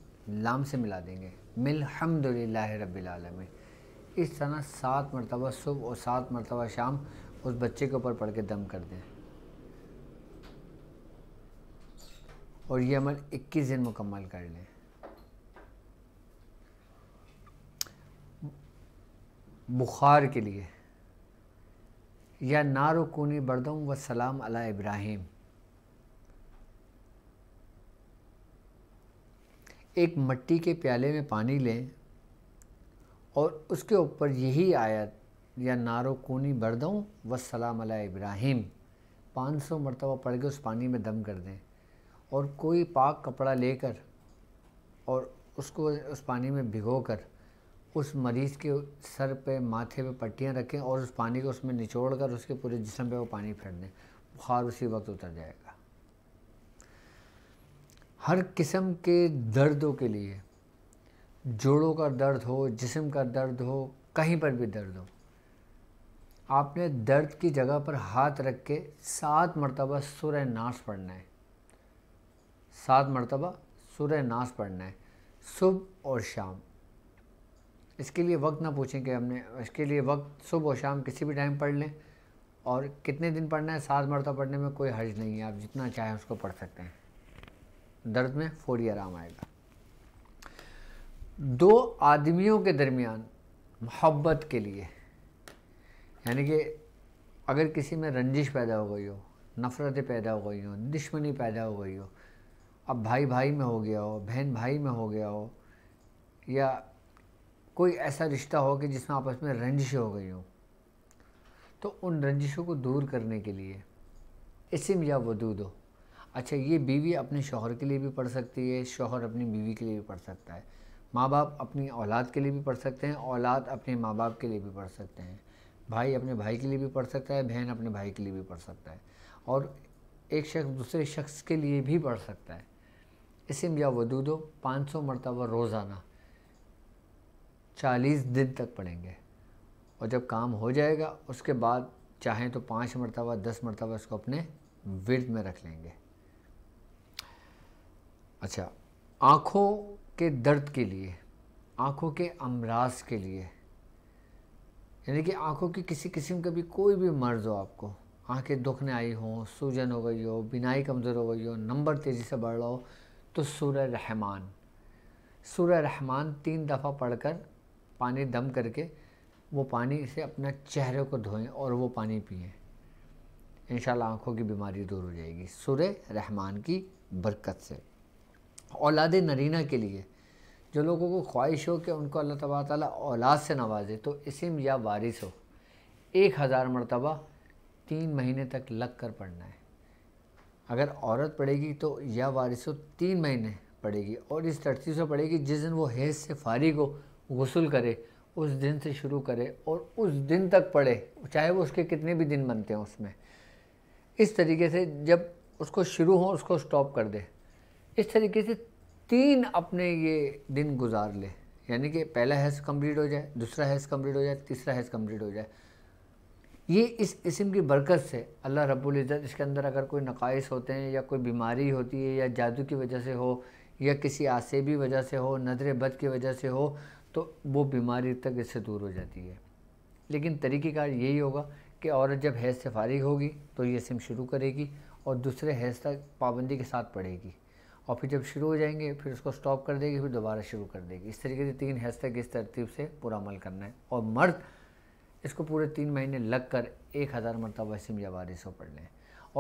लाम से मिला देंगे मिल हमदिल्ला रबालमीन इस तरह सात मरतबा सुबह और सात मरतबा शाम उस बच्चे के ऊपर पढ़ के दम कर दें और ये हमारे इक्कीस दिन मुकम्मल कर लें बुखार के लिए या नारुकूनी बरदम व सलाम अला इब्राहिम एक मट्टी के प्याले में पानी लें और उसके ऊपर यही आयत या नारो कोनी व सलाम अला इब्राहिम 500 मरतबा पढ़ के उस पानी में दम कर दें और कोई पाक कपड़ा लेकर और उसको उस पानी में भिगो कर उस मरीज़ के सर पे माथे पे पट्टियाँ रखें और उस पानी को उसमें निचोड़ कर उसके पूरे जिसम पे वो पानी फेंक दें बुखार उसी वक्त उतर जाएगा हर किस्म के दर्दों के लिए जोड़ों का दर्द हो जिसम का दर्द हो कहीं पर भी दर्द हो आपने दर्द की जगह पर हाथ रख के सात मरतबा सुरह नाश पढ़ना है सात मरतबा सुरह नास पढ़ना है सुबह और शाम इसके लिए वक्त ना पूछें कि हमने इसके लिए वक्त सुबह और शाम किसी भी टाइम पढ़ लें और कितने दिन पढ़ना है सात मरतबा पढ़ने में कोई हर्ज नहीं है आप जितना चाहें उसको पढ़ सकते हैं दर्द में फौरी आराम आएगा दो आदमियों के दरमियान मोहब्बत के लिए यानी कि अगर किसी में रंजिश पैदा हो गई हो नफ़रतें पैदा हो गई हों दुश्मनी पैदा हो गई हो अब भाई भाई में हो गया हो बहन भाई में हो गया हो या कोई ऐसा रिश्ता हो कि जिसमें आपस में रंजिश हो गई हो तो उन रंजिशों को दूर करने के लिए इसम या वदूद हो अच्छा ये बीवी अपने शोहर के लिए भी पढ़ सकती है शोहर अपनी बीवी के लिए भी पढ़ सकता है माँ बाप अपनी औलाद के लिए भी पढ़ सकते हैं औलाद अपने माँ बाप के लिए भी पढ़ सकते हैं भाई अपने भाई के लिए भी पढ़ सकता है बहन अपने भाई के लिए भी पढ़ सकता है और एक शख्स दूसरे शख्स के लिए भी पढ़ सकता है इसम या वदूदो 500 सौ मरतबा रोज़ाना चालीस दिन तक पढ़ेंगे और जब काम हो जाएगा उसके बाद चाहें तो पाँच मरतबा दस मरतबा इसको अपने विर्द में रख लेंगे अच्छा आँखों के दर्द के लिए आँखों के अमराज के लिए यानी कि आँखों की किसी किस्म का भी कोई भी मर्ज़ हो आपको आँखें दुखने आई हों सूजन हो गई हो बिनाई कमज़ोर हो गई हो नंबर तेज़ी से बढ़ रहा हो तो सूर रहमान सूर रहमान तीन दफ़ा पढ़कर पानी दम करके वो पानी से अपना चेहरे को धोएं और वो पानी पिएं इन आँखों की बीमारी दूर हो जाएगी सूर रहमान की बरकत से औलाद नरीना के लिए जो लोगों को ख्वाहिश हो कि उनको अल्लाह तबा ताली औलाद से नवाजे तो इसम या वारिस हो एक हज़ार मरतबा तीन महीने तक लग कर पढ़ना है अगर औरत पड़ेगी तो यह वारिस तीन महीने पड़ेगी और इस तरतीस से पड़ेगी जिस दिन वो हैज से फारिग हो गसल करे उस दिन से शुरू करे और उस दिन तक पढ़े चाहे वो उसके कितने भी दिन बनते हैं उसमें इस तरीके से जब उसको शुरू हो उसको स्टॉप कर दे इस तरीके से तीन अपने ये दिन गुजार ले यानी कि पहला हैज़ कंप्लीट हो जाए दूसरा हैज़ कंप्लीट हो जाए तीसरा हैज़ कंप्लीट हो जाए ये इस इसम की बरकत से अल्लाह रब्बुल इज़्ज़त इसके अंदर अगर कोई नकाइस होते हैं या कोई बीमारी होती है या जादू की वजह से हो या किसी आसेबी वजह से हो नदर बद की वजह से हो तो वो बीमारी तक इससे दूर हो जाती है लेकिन तरीक़ेकार यही होगा कि औरत जब हैज़ से फारिग होगी तो ये सिम शुरू करेगी और दूसरे हैज़ तक पाबंदी के साथ पड़ेगी और फिर जब शुरू हो जाएंगे फिर उसको स्टॉप कर देगी फिर दोबारा शुरू कर देगी इस तरीके से तीन हैज़ तक इस तरतीब से पूरा अमल करना है और मर्द इसको पूरे तीन महीने लग कर एक हज़ार मरतबा सिम या वारिस पढ़ लें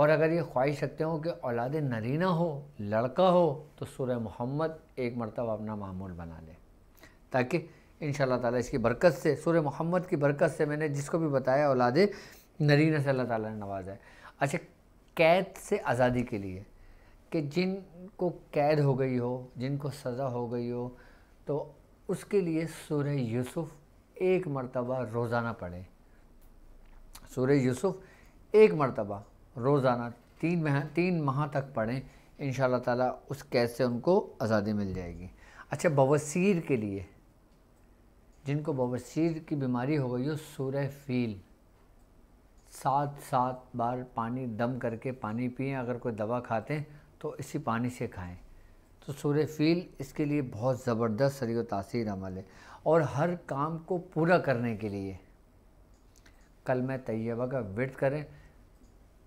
और अगर ये ख्वाहिश रखते हो कि औलाद नरीना हो लड़का हो तो सूर्य मोहम्मद एक मरतबा अपना मामूल बना लें ताकि इन ताला इसकी बरकत से सूर्य मोहम्मद की बरकत से मैंने जिसको भी बताया औलाद नरीना से अल्लाह ताला ने नवाजा है अच्छा कैद से आज़ादी के लिए कि जिनको कैद हो गई हो जिनको सज़ा हो गई हो तो उसके लिए सूर्य यूसुफ़ एक मरतबा रोज़ाना पढ़ें सूर्य यूसुफ एक मरतबा रोज़ाना तीन मह तीन माह तक पढ़ें इन ताला उस कैद से उनको आज़ादी मिल जाएगी अच्छा बवसीर के लिए जिनको बवसीर की बीमारी हो गई हो सूर फील सात सात बार पानी दम करके पानी पिए अगर कोई दवा खाते हैं तो इसी पानी से खाएं तो सूर फील इसके लिए बहुत ज़बरदस्त सरियो तासीर अमल है और हर काम को पूरा करने के लिए कल में तैयबा का व्रत करें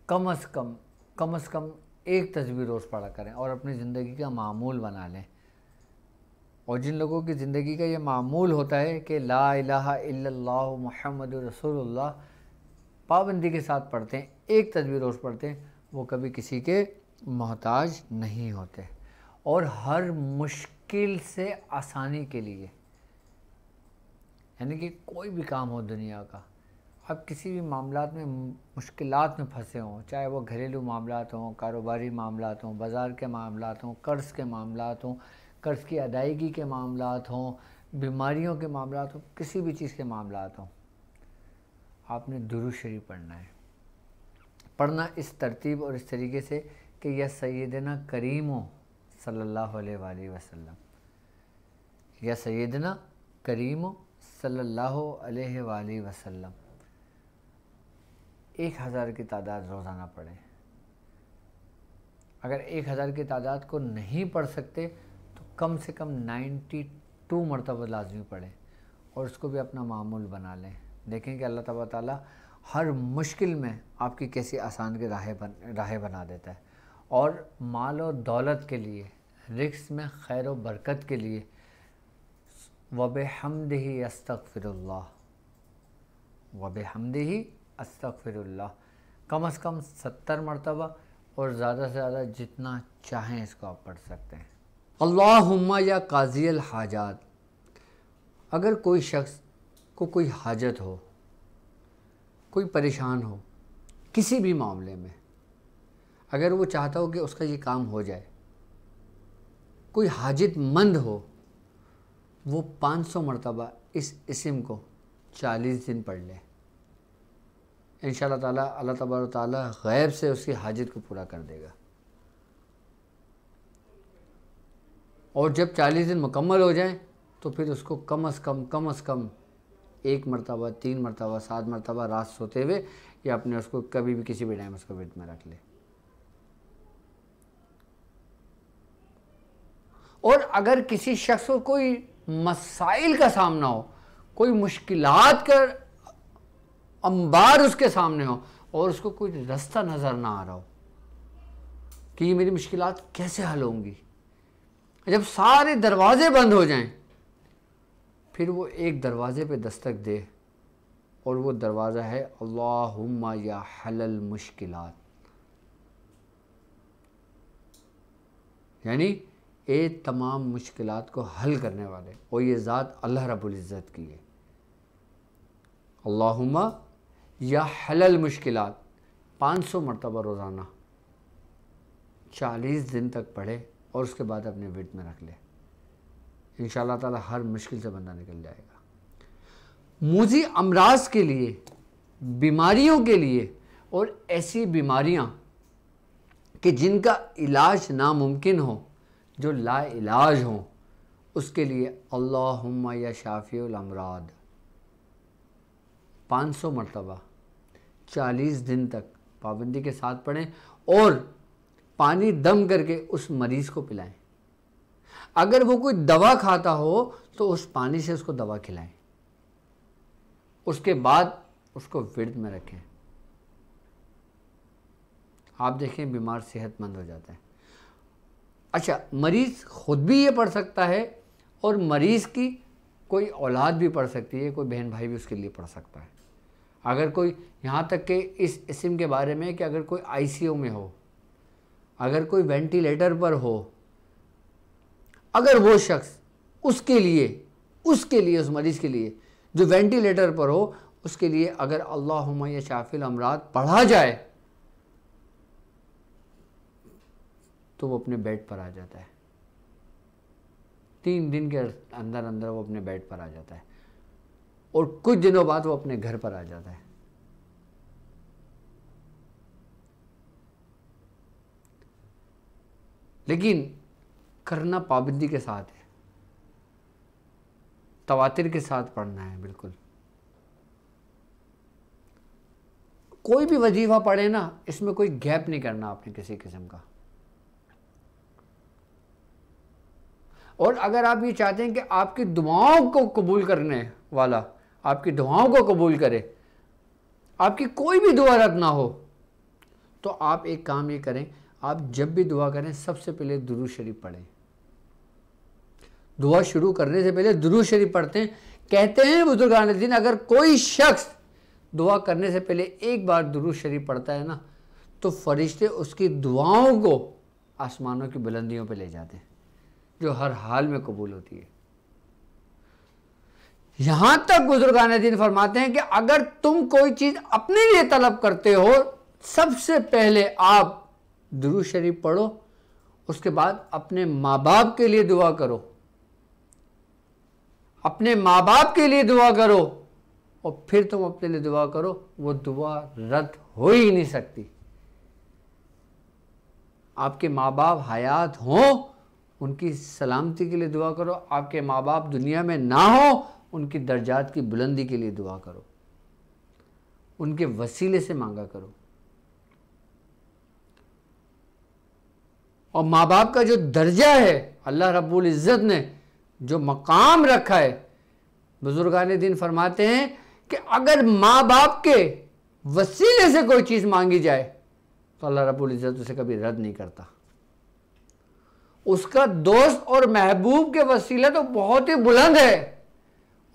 कम अज़ कम कम अज़ कम एक तस्वीर रोज़ पढ़ा करें और अपनी ज़िंदगी का मामूल बना लें और जिन लोगों की ज़िंदगी का ये मामूल होता है कि ला इल्लल्लाह महमद रसूलुल्लाह पाबंदी के साथ पढ़ते हैं एक तस्वीर रोज़ पढ़ते हैं वो कभी किसी के मोहताज नहीं होते और हर मुश्किल से आसानी के लिए यानी कि कोई भी काम हो दुनिया का आप किसी भी मामला में मुश्किल में फंसे हों चाहे वो घरेलू मामला हों कारोबारी मामला हों बाज़ार के मामला हों कर्ज़ के मामला हों कर्ज़ की अदायगी के मामला हों बीमारियों के मामला हों किसी भी चीज़ के मामला हों आपने दुरुशरी शरीफ पढ़ना है पढ़ना इस तरतीब और इस तरीके से कि यह सैदना करीम हो सल्ला वसलम यह सैदना करीम हो सल्लल्लाहु अलैहि वाली वसल्लम एक हज़ार की तादाद रोज़ाना पढ़ें अगर एक हज़ार की तादाद को नहीं पढ़ सकते तो कम से कम नाइन्टी टू मरतबा लाजमी पढ़ें और उसको भी अपना मामूल बना लें देखें कि अल्लाह तब ताली हर मुश्किल में आपकी कैसी आसान की राहें बन राहें बना देता है और माल और दौलत के लिए रिक्स में खैर बरकत के लिए वब हमद ही अस्तफ़िरल्ला वब हमद ही अस्तफ़िरल्ला कम अज़ कम सत्तर मरतबा और ज़्यादा से ज़्यादा जितना चाहें इसको आप पढ़ सकते हैं अल्लाहुम्मा या काजी हाजात अगर कोई शख्स को कोई हाजत हो कोई परेशान हो किसी भी मामले में अगर वो चाहता हो कि उसका ये काम हो जाए कोई हाजत मंद हो वो 500 सौ मरतबा इस इसम को 40 दिन पढ़ लें इन शाह तबार गैब से उसकी हाजत को पूरा कर देगा और जब 40 दिन मुकम्मल हो जाए तो फिर उसको कम अज़ कम कम अज़ कम एक मरतबा तीन मरतबा सात मरतबा रात सोते हुए या अपने उसको कभी भी किसी भी टाइम उसको वेट में रख ले और अगर किसी शख्स को कोई मसाइल का सामना हो कोई मुश्किलात का अंबार उसके सामने हो और उसको कोई रास्ता नज़र ना आ रहा हो कि ये मेरी मुश्किलात कैसे हल होंगी जब सारे दरवाजे बंद हो जाएं फिर वो एक दरवाज़े पे दस्तक दे और वो दरवाज़ा है अल्लाहुम्मा या हलल मुश्किलात यानी ये तमाम मुश्किल को हल करने वाले और ये ज़ात अल्लाह रबुल्ज़त की है अल्लाहुमा या हलल मुश्किल पाँच सौ मरतबा रोज़ाना चालीस दिन तक पढ़े और उसके बाद अपने वेट में रख ले इन ताला हर मुश्किल से बंदा निकल जाएगा मूजी अमराज के लिए बीमारियों के लिए और ऐसी बीमारियां कि जिनका इलाज नामुमकिन हो जो ला इलाज हों उसके लिए अल्लाहुम्मा या शाफ़ी अमराद पाँच सौ मरतबा चालीस दिन तक पाबंदी के साथ पढ़ें और पानी दम करके उस मरीज़ को पिलाएं अगर वो कोई दवा खाता हो तो उस पानी से उसको दवा खिलाएं उसके बाद उसको विर्द में रखें आप देखें बीमार सेहतमंद हो जाता है अच्छा मरीज़ ख़ुद भी ये पढ़ सकता है और मरीज़ की कोई औलाद भी पढ़ सकती है कोई बहन भाई भी उसके लिए पढ़ सकता है अगर कोई यहाँ तक के इस इसम के बारे में कि अगर कोई आईसीयू में हो अगर कोई वेंटिलेटर पर हो अगर वो शख्स उसके लिए उसके लिए उस मरीज़ के लिए जो वेंटिलेटर पर हो उसके लिए अगर अल्लाह या शाफिल अमराद पढ़ा जाए तो वो अपने बेड पर आ जाता है तीन दिन के अंदर अंदर वो अपने बेड पर आ जाता है और कुछ दिनों बाद वो अपने घर पर आ जाता है लेकिन करना पाबंदी के साथ है तवातिर के साथ पढ़ना है बिल्कुल कोई भी वजीफा पढ़े ना इसमें कोई गैप नहीं करना आपने किसी किस्म का और अगर आप ये चाहते हैं कि आपकी दुआओं को कबूल करने वाला आपकी दुआओं को कबूल करे आपकी कोई भी दुआ रद्द ना हो तो आप एक काम ये करें आप जब भी दुआ करें सबसे पहले दुरू शरीफ पढ़ें दुआ शुरू करने से पहले दुरू शरीफ पढ़ते हैं कहते हैं बुजुर्गान दिन अगर कोई शख्स दुआ करने से पहले एक बार दुरू शरीफ पढ़ता है ना तो फरिश्ते उसकी दुआओं को आसमानों की बुलंदियों पर ले जाते हैं जो हर हाल में कबूल होती है यहां तक बुजुर्गान दिन फरमाते हैं कि अगर तुम कोई चीज अपने लिए तलब करते हो सबसे पहले आप दुरू शरीफ पढ़ो उसके बाद अपने माँ बाप के लिए दुआ करो अपने माँ बाप के लिए दुआ करो और फिर तुम अपने लिए दुआ करो वो दुआ रद्द हो ही नहीं सकती आपके माँ बाप हयात हों उनकी सलामती के लिए दुआ करो आपके माँ बाप दुनिया में ना हो उनकी दर्जात की बुलंदी के लिए दुआ करो उनके वसीले से मांगा करो और माँ बाप का जो दर्जा है अल्लाह रब्बुल इज़्ज़त ने जो मकाम रखा है बुजुर्गान दिन फरमाते हैं कि अगर माँ बाप के वसीले से कोई चीज़ मांगी जाए तो अल्लाह रब्बुल इज़्ज़त उसे कभी रद्द नहीं करता उसका दोस्त और महबूब के वसीले तो बहुत ही बुलंद है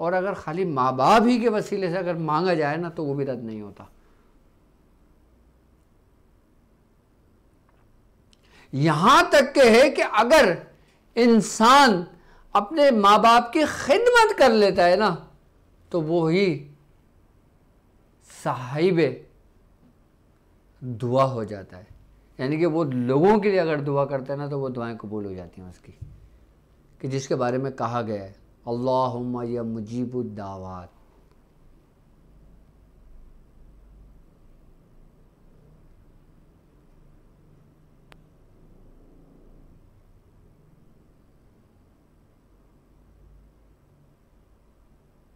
और अगर खाली माँ बाप ही के वसीले से अगर मांगा जाए ना तो वो भी रद्द नहीं होता यहां तक के है कि अगर इंसान अपने माँ बाप की खिदमत कर लेता है ना तो वो ही साहिब दुआ हो जाता है यानी कि वो लोगों के लिए अगर दुआ करता है ना तो वो दुआएं कबूल हो जाती हैं उसकी कि जिसके बारे में कहा गया है अल्लाह या मुजीबुद्दावात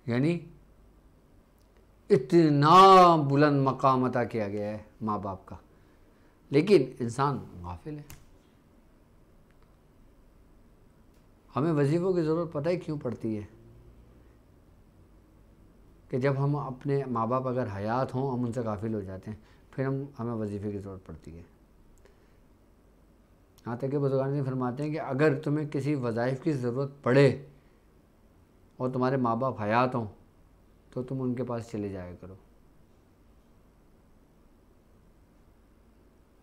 यानी इतना बुलंद मकाम अता किया गया है माँ बाप का लेकिन इंसान गाफिल है हमें वजीफ़ों की ज़रूरत पता ही क्यों पड़ती है कि जब हम अपने माँ बाप अगर हयात हों हम उनसे गाफिल हो जाते हैं फिर हम हमें वजीफ़े की ज़रूरत पड़ती है यहाँ तक कि बुजुर्गान फरमाते हैं कि अगर तुम्हें किसी वज़ाइफ की ज़रूरत पड़े और तुम्हारे माँ बाप हयात हों तो तुम उनके पास चले जाया करो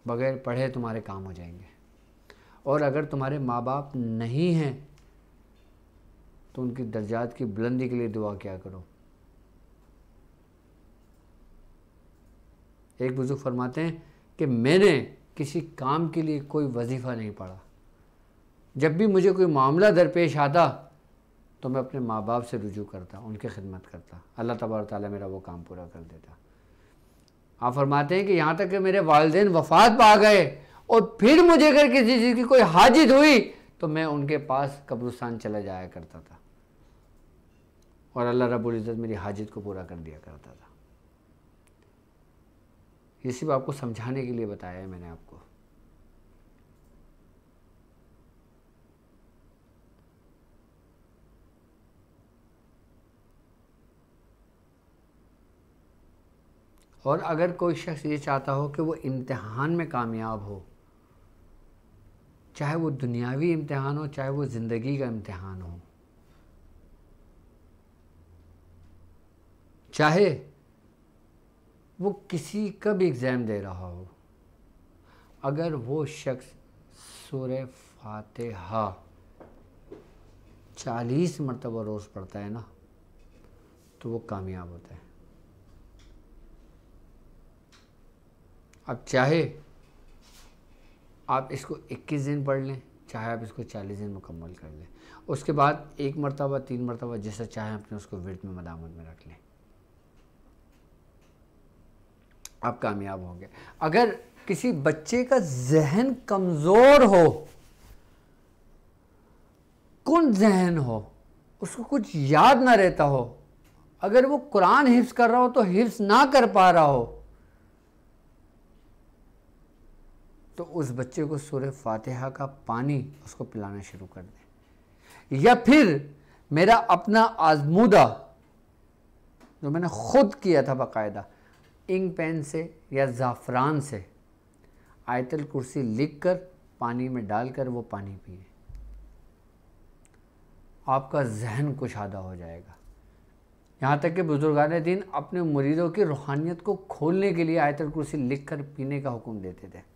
बगैर पढ़े तुम्हारे काम हो जाएंगे और अगर तुम्हारे माँ बाप नहीं हैं तो उनकी दर्जात की बुलंदी के लिए दुआ क्या करो एक बुज़ुर्ग फरमाते हैं कि मैंने किसी काम के लिए कोई वजीफ़ा नहीं पढ़ा जब भी मुझे कोई मामला दरपेश आता तो मैं अपने माँ बाप से रुजू करता उनकी खिदमत करता अल्लाह तबार मेरा वो काम पूरा कर देता आप फरमाते हैं कि यहाँ तक कि मेरे वालदेन वफात पा गए और फिर मुझे अगर किसी चीज़ की कोई हाजित हुई तो मैं उनके पास कब्रस्तान चला जाया करता था और अल्लाह रब्बुल इज़्ज़त मेरी हाजित को पूरा कर दिया करता था ये सिर्फ आपको समझाने के लिए बताया है मैंने आपको और अगर कोई शख्स ये चाहता हो कि वो इम्तहान में कामयाब हो चाहे वो दुनियावी इम्तहान हो चाहे वो ज़िंदगी का इम्तहान हो चाहे वो किसी का भी एग्ज़ाम दे रहा हो अगर वो शख्स सुर फातहा चालीस मरतबा रोज़ पढ़ता है ना तो वो कामयाब होता है अब चाहे आप इसको 21 दिन पढ़ लें चाहे आप इसको 40 दिन मुकम्मल कर लें उसके बाद एक मरतबा तीन मरतबा जैसा चाहे अपने उसको विर्द में मदामत में रख लें आप कामयाब होंगे अगर किसी बच्चे का जहन कमज़ोर हो कौन जहन हो उसको कुछ याद ना रहता हो अगर वो कुरान हिफ्स कर रहा हो तो हिफ्स ना कर पा रहा हो तो उस बच्चे को सूर्य फातिहा का पानी उसको पिलाना शुरू कर दें या फिर मेरा अपना आजमूदा जो मैंने खुद किया था बाकायदा इंक पेन से या ज़ाफ़रान से आयतल कुर्सी लिख कर पानी में डालकर वो पानी पिए आपका जहन कुशादा हो जाएगा यहाँ तक कि बुजुर्गान दिन अपने मुरीदों की रूहानियत को खोलने के लिए आयतल कुर्सी लिख कर पीने का हुक्म देते थे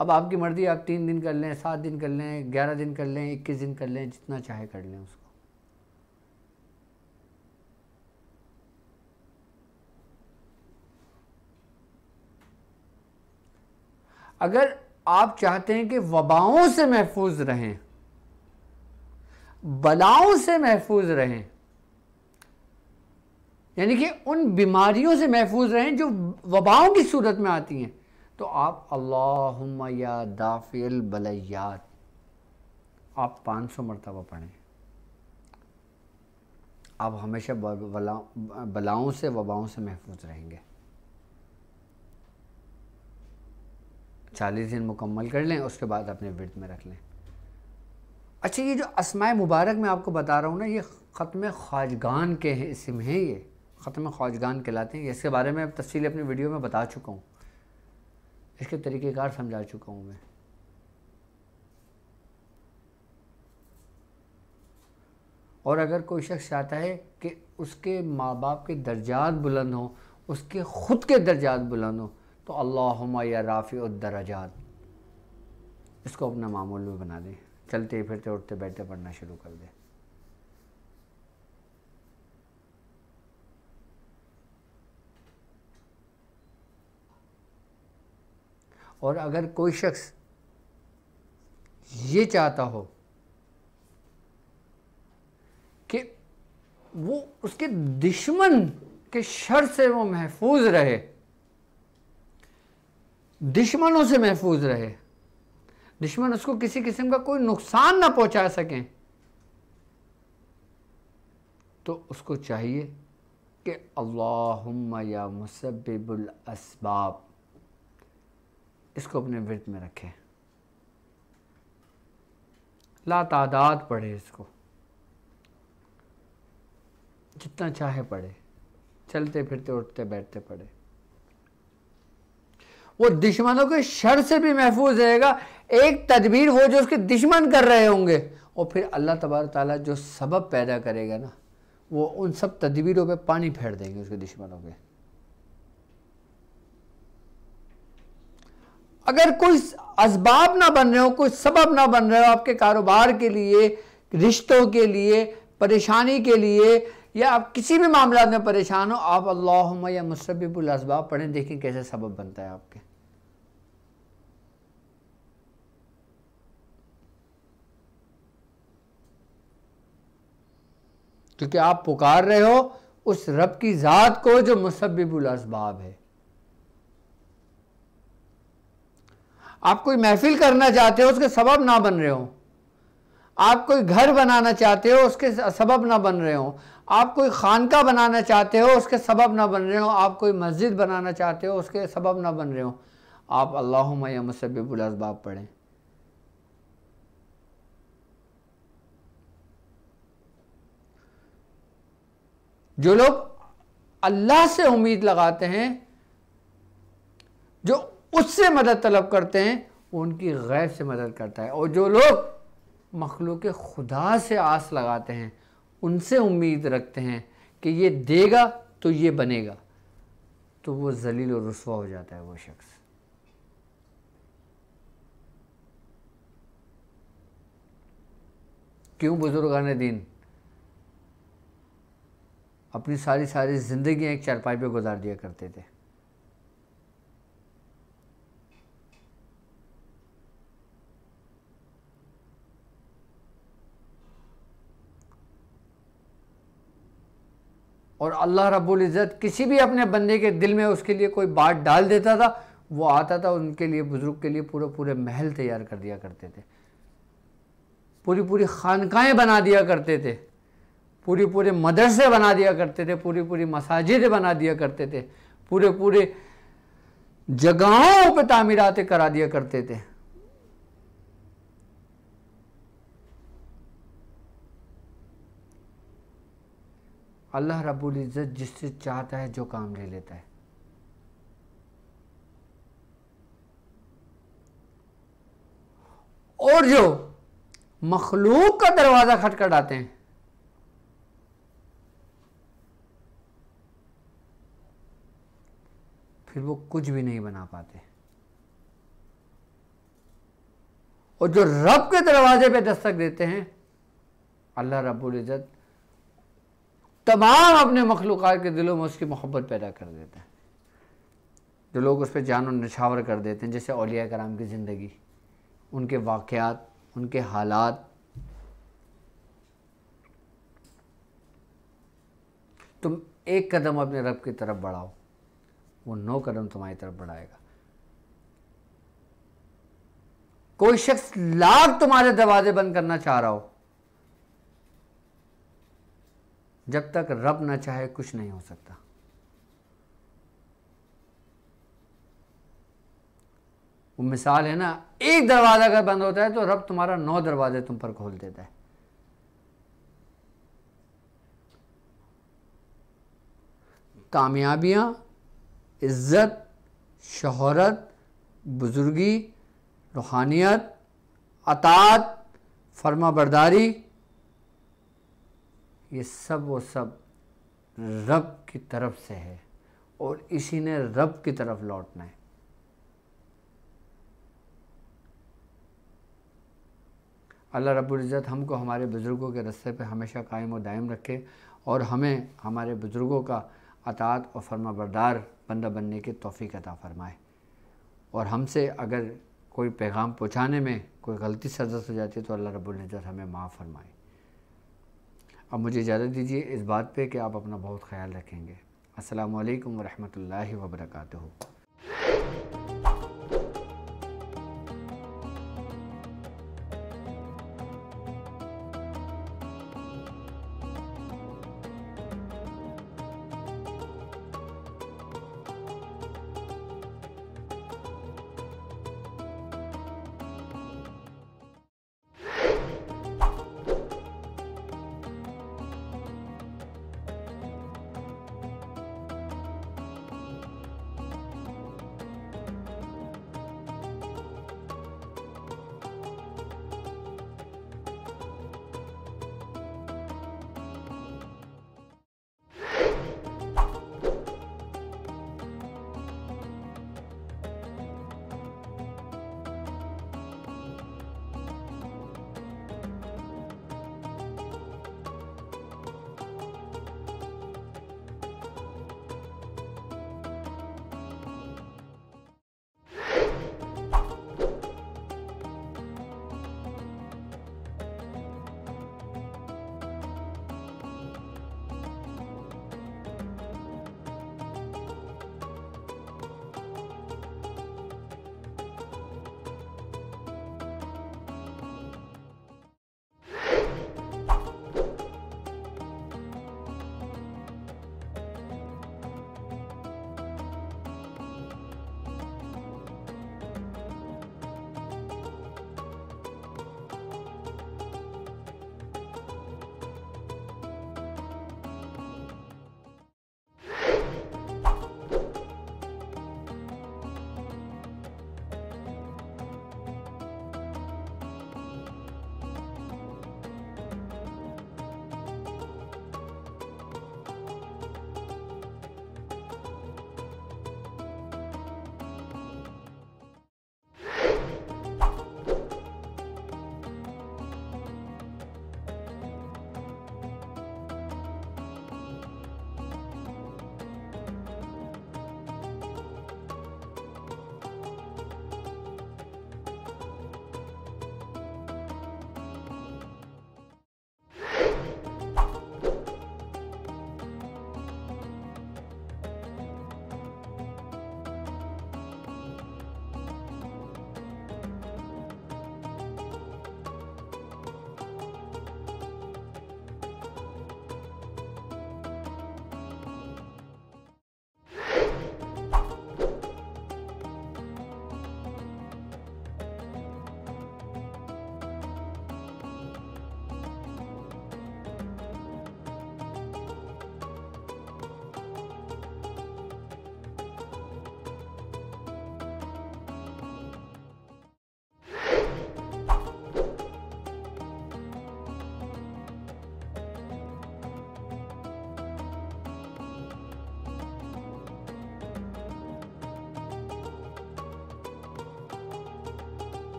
अब आपकी मर्ज़ी आप तीन दिन कर लें सात दिन कर लें ग्यारह दिन कर लें इक्कीस दिन कर लें जितना चाहे कर लें उसको अगर आप चाहते हैं कि वबाओं से महफूज रहें बलाओं से महफूज रहें यानी कि उन बीमारियों से महफूज रहें जो वबाओं की सूरत में आती हैं तो आप अल्लाहुम्मा दाफिल बलयात आप 500 सौ मरतबा पढ़ें आप हमेशा बलाओं बलाओं से वबाओं से महफूज रहेंगे चालीस दिन मुकम्मल कर लें उसके बाद अपने विर्द में रख लें अच्छा ये जो असमाय मुबारक मैं आपको बता रहा हूँ ना ये ख़त्म ख्वाजगान के हैं इसम हैं ये ख़त्म ख्वाजगान कहलाते हैं इसके बारे में तफसी अपनी वीडियो में बता चुका हूँ इसके तरीक़ेकार समझा चुका हूँ मैं और अगर कोई शख्स चाहता है कि उसके माँ बाप के दर्जात बुलंद हों उसके ख़ुद के दर्जात बुलंद हों तो अल्लाहुम्मा या राफ़ी और इसको अपना मामूल में बना दें चलते फिरते उठते बैठते पढ़ना शुरू कर दें और अगर कोई शख्स ये चाहता हो कि वो उसके दुश्मन के शर से वो महफूज रहे दुश्मनों से महफूज रहे दुश्मन उसको किसी किस्म का कोई नुकसान ना पहुंचा सकें तो उसको चाहिए कि अल्लाहुम्मा या मुसब्बिबुल असबाब इसको अपने व्रत में रखें ला तादाद पढ़े इसको जितना चाहे पढ़े चलते फिरते उठते बैठते पढ़े वो दुश्मनों के शर से भी महफूज रहेगा एक तदबीर वो जो उसके दुश्मन कर रहे होंगे और फिर अल्लाह तबार ताला जो सबब पैदा करेगा ना वो उन सब तदबीरों पे पानी फेर देंगे उसके दुश्मनों के अगर कोई इसबाब ना बन रहे हो कोई सबब ना बन रहे हो आपके कारोबार के लिए रिश्तों के लिए परेशानी के लिए या आप किसी भी मामला में परेशान हो आप अल्लाह या मुसबिबुल इसबाब पढ़ें देखें कैसे सबब बनता है आपके क्योंकि आप पुकार रहे हो उस रब की ज़ात को जो मुसबिबुल इसबाब है आप कोई महफिल करना चाहते हो उसके सबब ना बन रहे हो आप कोई घर बनाना चाहते हो उसके सबब ना बन रहे हो आप कोई खानका बनाना चाहते हो उसके सबब ना बन रहे हो आप कोई मस्जिद बनाना चाहते हो उसके सबब ना बन रहे हो आप अल्लाह या असबाब पढ़ें जो लोग अल्लाह से उम्मीद लगाते हैं जो उससे मदद तलब करते हैं वो उनकी गैब से मदद करता है और जो लोग मखलूक खुदा से आस लगाते हैं उनसे उम्मीद रखते हैं कि ये देगा तो ये बनेगा तो वो जलील और रसवा हो जाता है वो शख्स क्यों बुजुर्गान दिन अपनी सारी सारी ज़िंदगी एक चारपाई पे गुजार दिया करते थे और अल्लाह रब्बुल इज़्ज़त किसी भी अपने बंदे के दिल में उसके लिए कोई बात डाल देता था वो आता था उनके लिए बुज़ुर्ग के लिए पूरे पूरे महल तैयार कर दिया करते थे पूरी पूरी खानकाएँ बना दिया करते थे पूरी पूरे मदरसे बना दिया करते थे पूरी पूरी मसाजिद बना दिया करते थे पूरे पूरे जगहों पर तामीरातें करा दिया करते थे अल्लाह रब्बुल इज़्ज़त जिससे चाहता है जो काम ले लेता है और जो मखलूक का दरवाज़ा खटखटाते हैं फिर वो कुछ भी नहीं बना पाते और जो रब के दरवाजे पे दस्तक देते हैं अल्लाह रब्बुल इज़्ज़त तमाम अपने मखलूक के दिलों में उसकी मोहब्बत पैदा कर देते हैं जो लोग उस पर जान और नछावर कर देते हैं जैसे अलिया कराम की ज़िंदगी उनके वाक़ात उनके हालात तुम एक कदम अपने रब की तरफ बढ़ाओ वो नौ कदम तुम्हारी तरफ बढ़ाएगा कोई शख्स लाख तुम्हारे दरवाजे बंद करना चाह रहा हो जब तक रब ना चाहे कुछ नहीं हो सकता वो मिसाल है ना एक दरवाज़ा अगर बंद होता है तो रब तुम्हारा नौ दरवाजे तुम पर खोल देता है कामयाबियां इज्जत शहरत बुज़ुर्गी रूहानियत अतात फर्मा बरदारी ये सब वो सब रब की तरफ से है और इसी ने रब की तरफ लौटना है अल्लाह रबुल्ज़त हमको हमारे बुज़ुर्गों के रस्ते पे हमेशा कायम व दायम रखे और हमें हमारे बुज़ुर्गों का अतात और फर्मा बरदार बंदा बनने की तोफ़ी अता फ़रमाए और हमसे अगर कोई पैगाम पहुँचाने में कोई गलती सरजस हो जाती है तो अल्लाह रबुल्ज़त हमें माफ़ फरमाए अब मुझे इजाज़त दीजिए इस बात पे कि आप अपना बहुत ख्याल रखेंगे असलकम वरहमल वर्का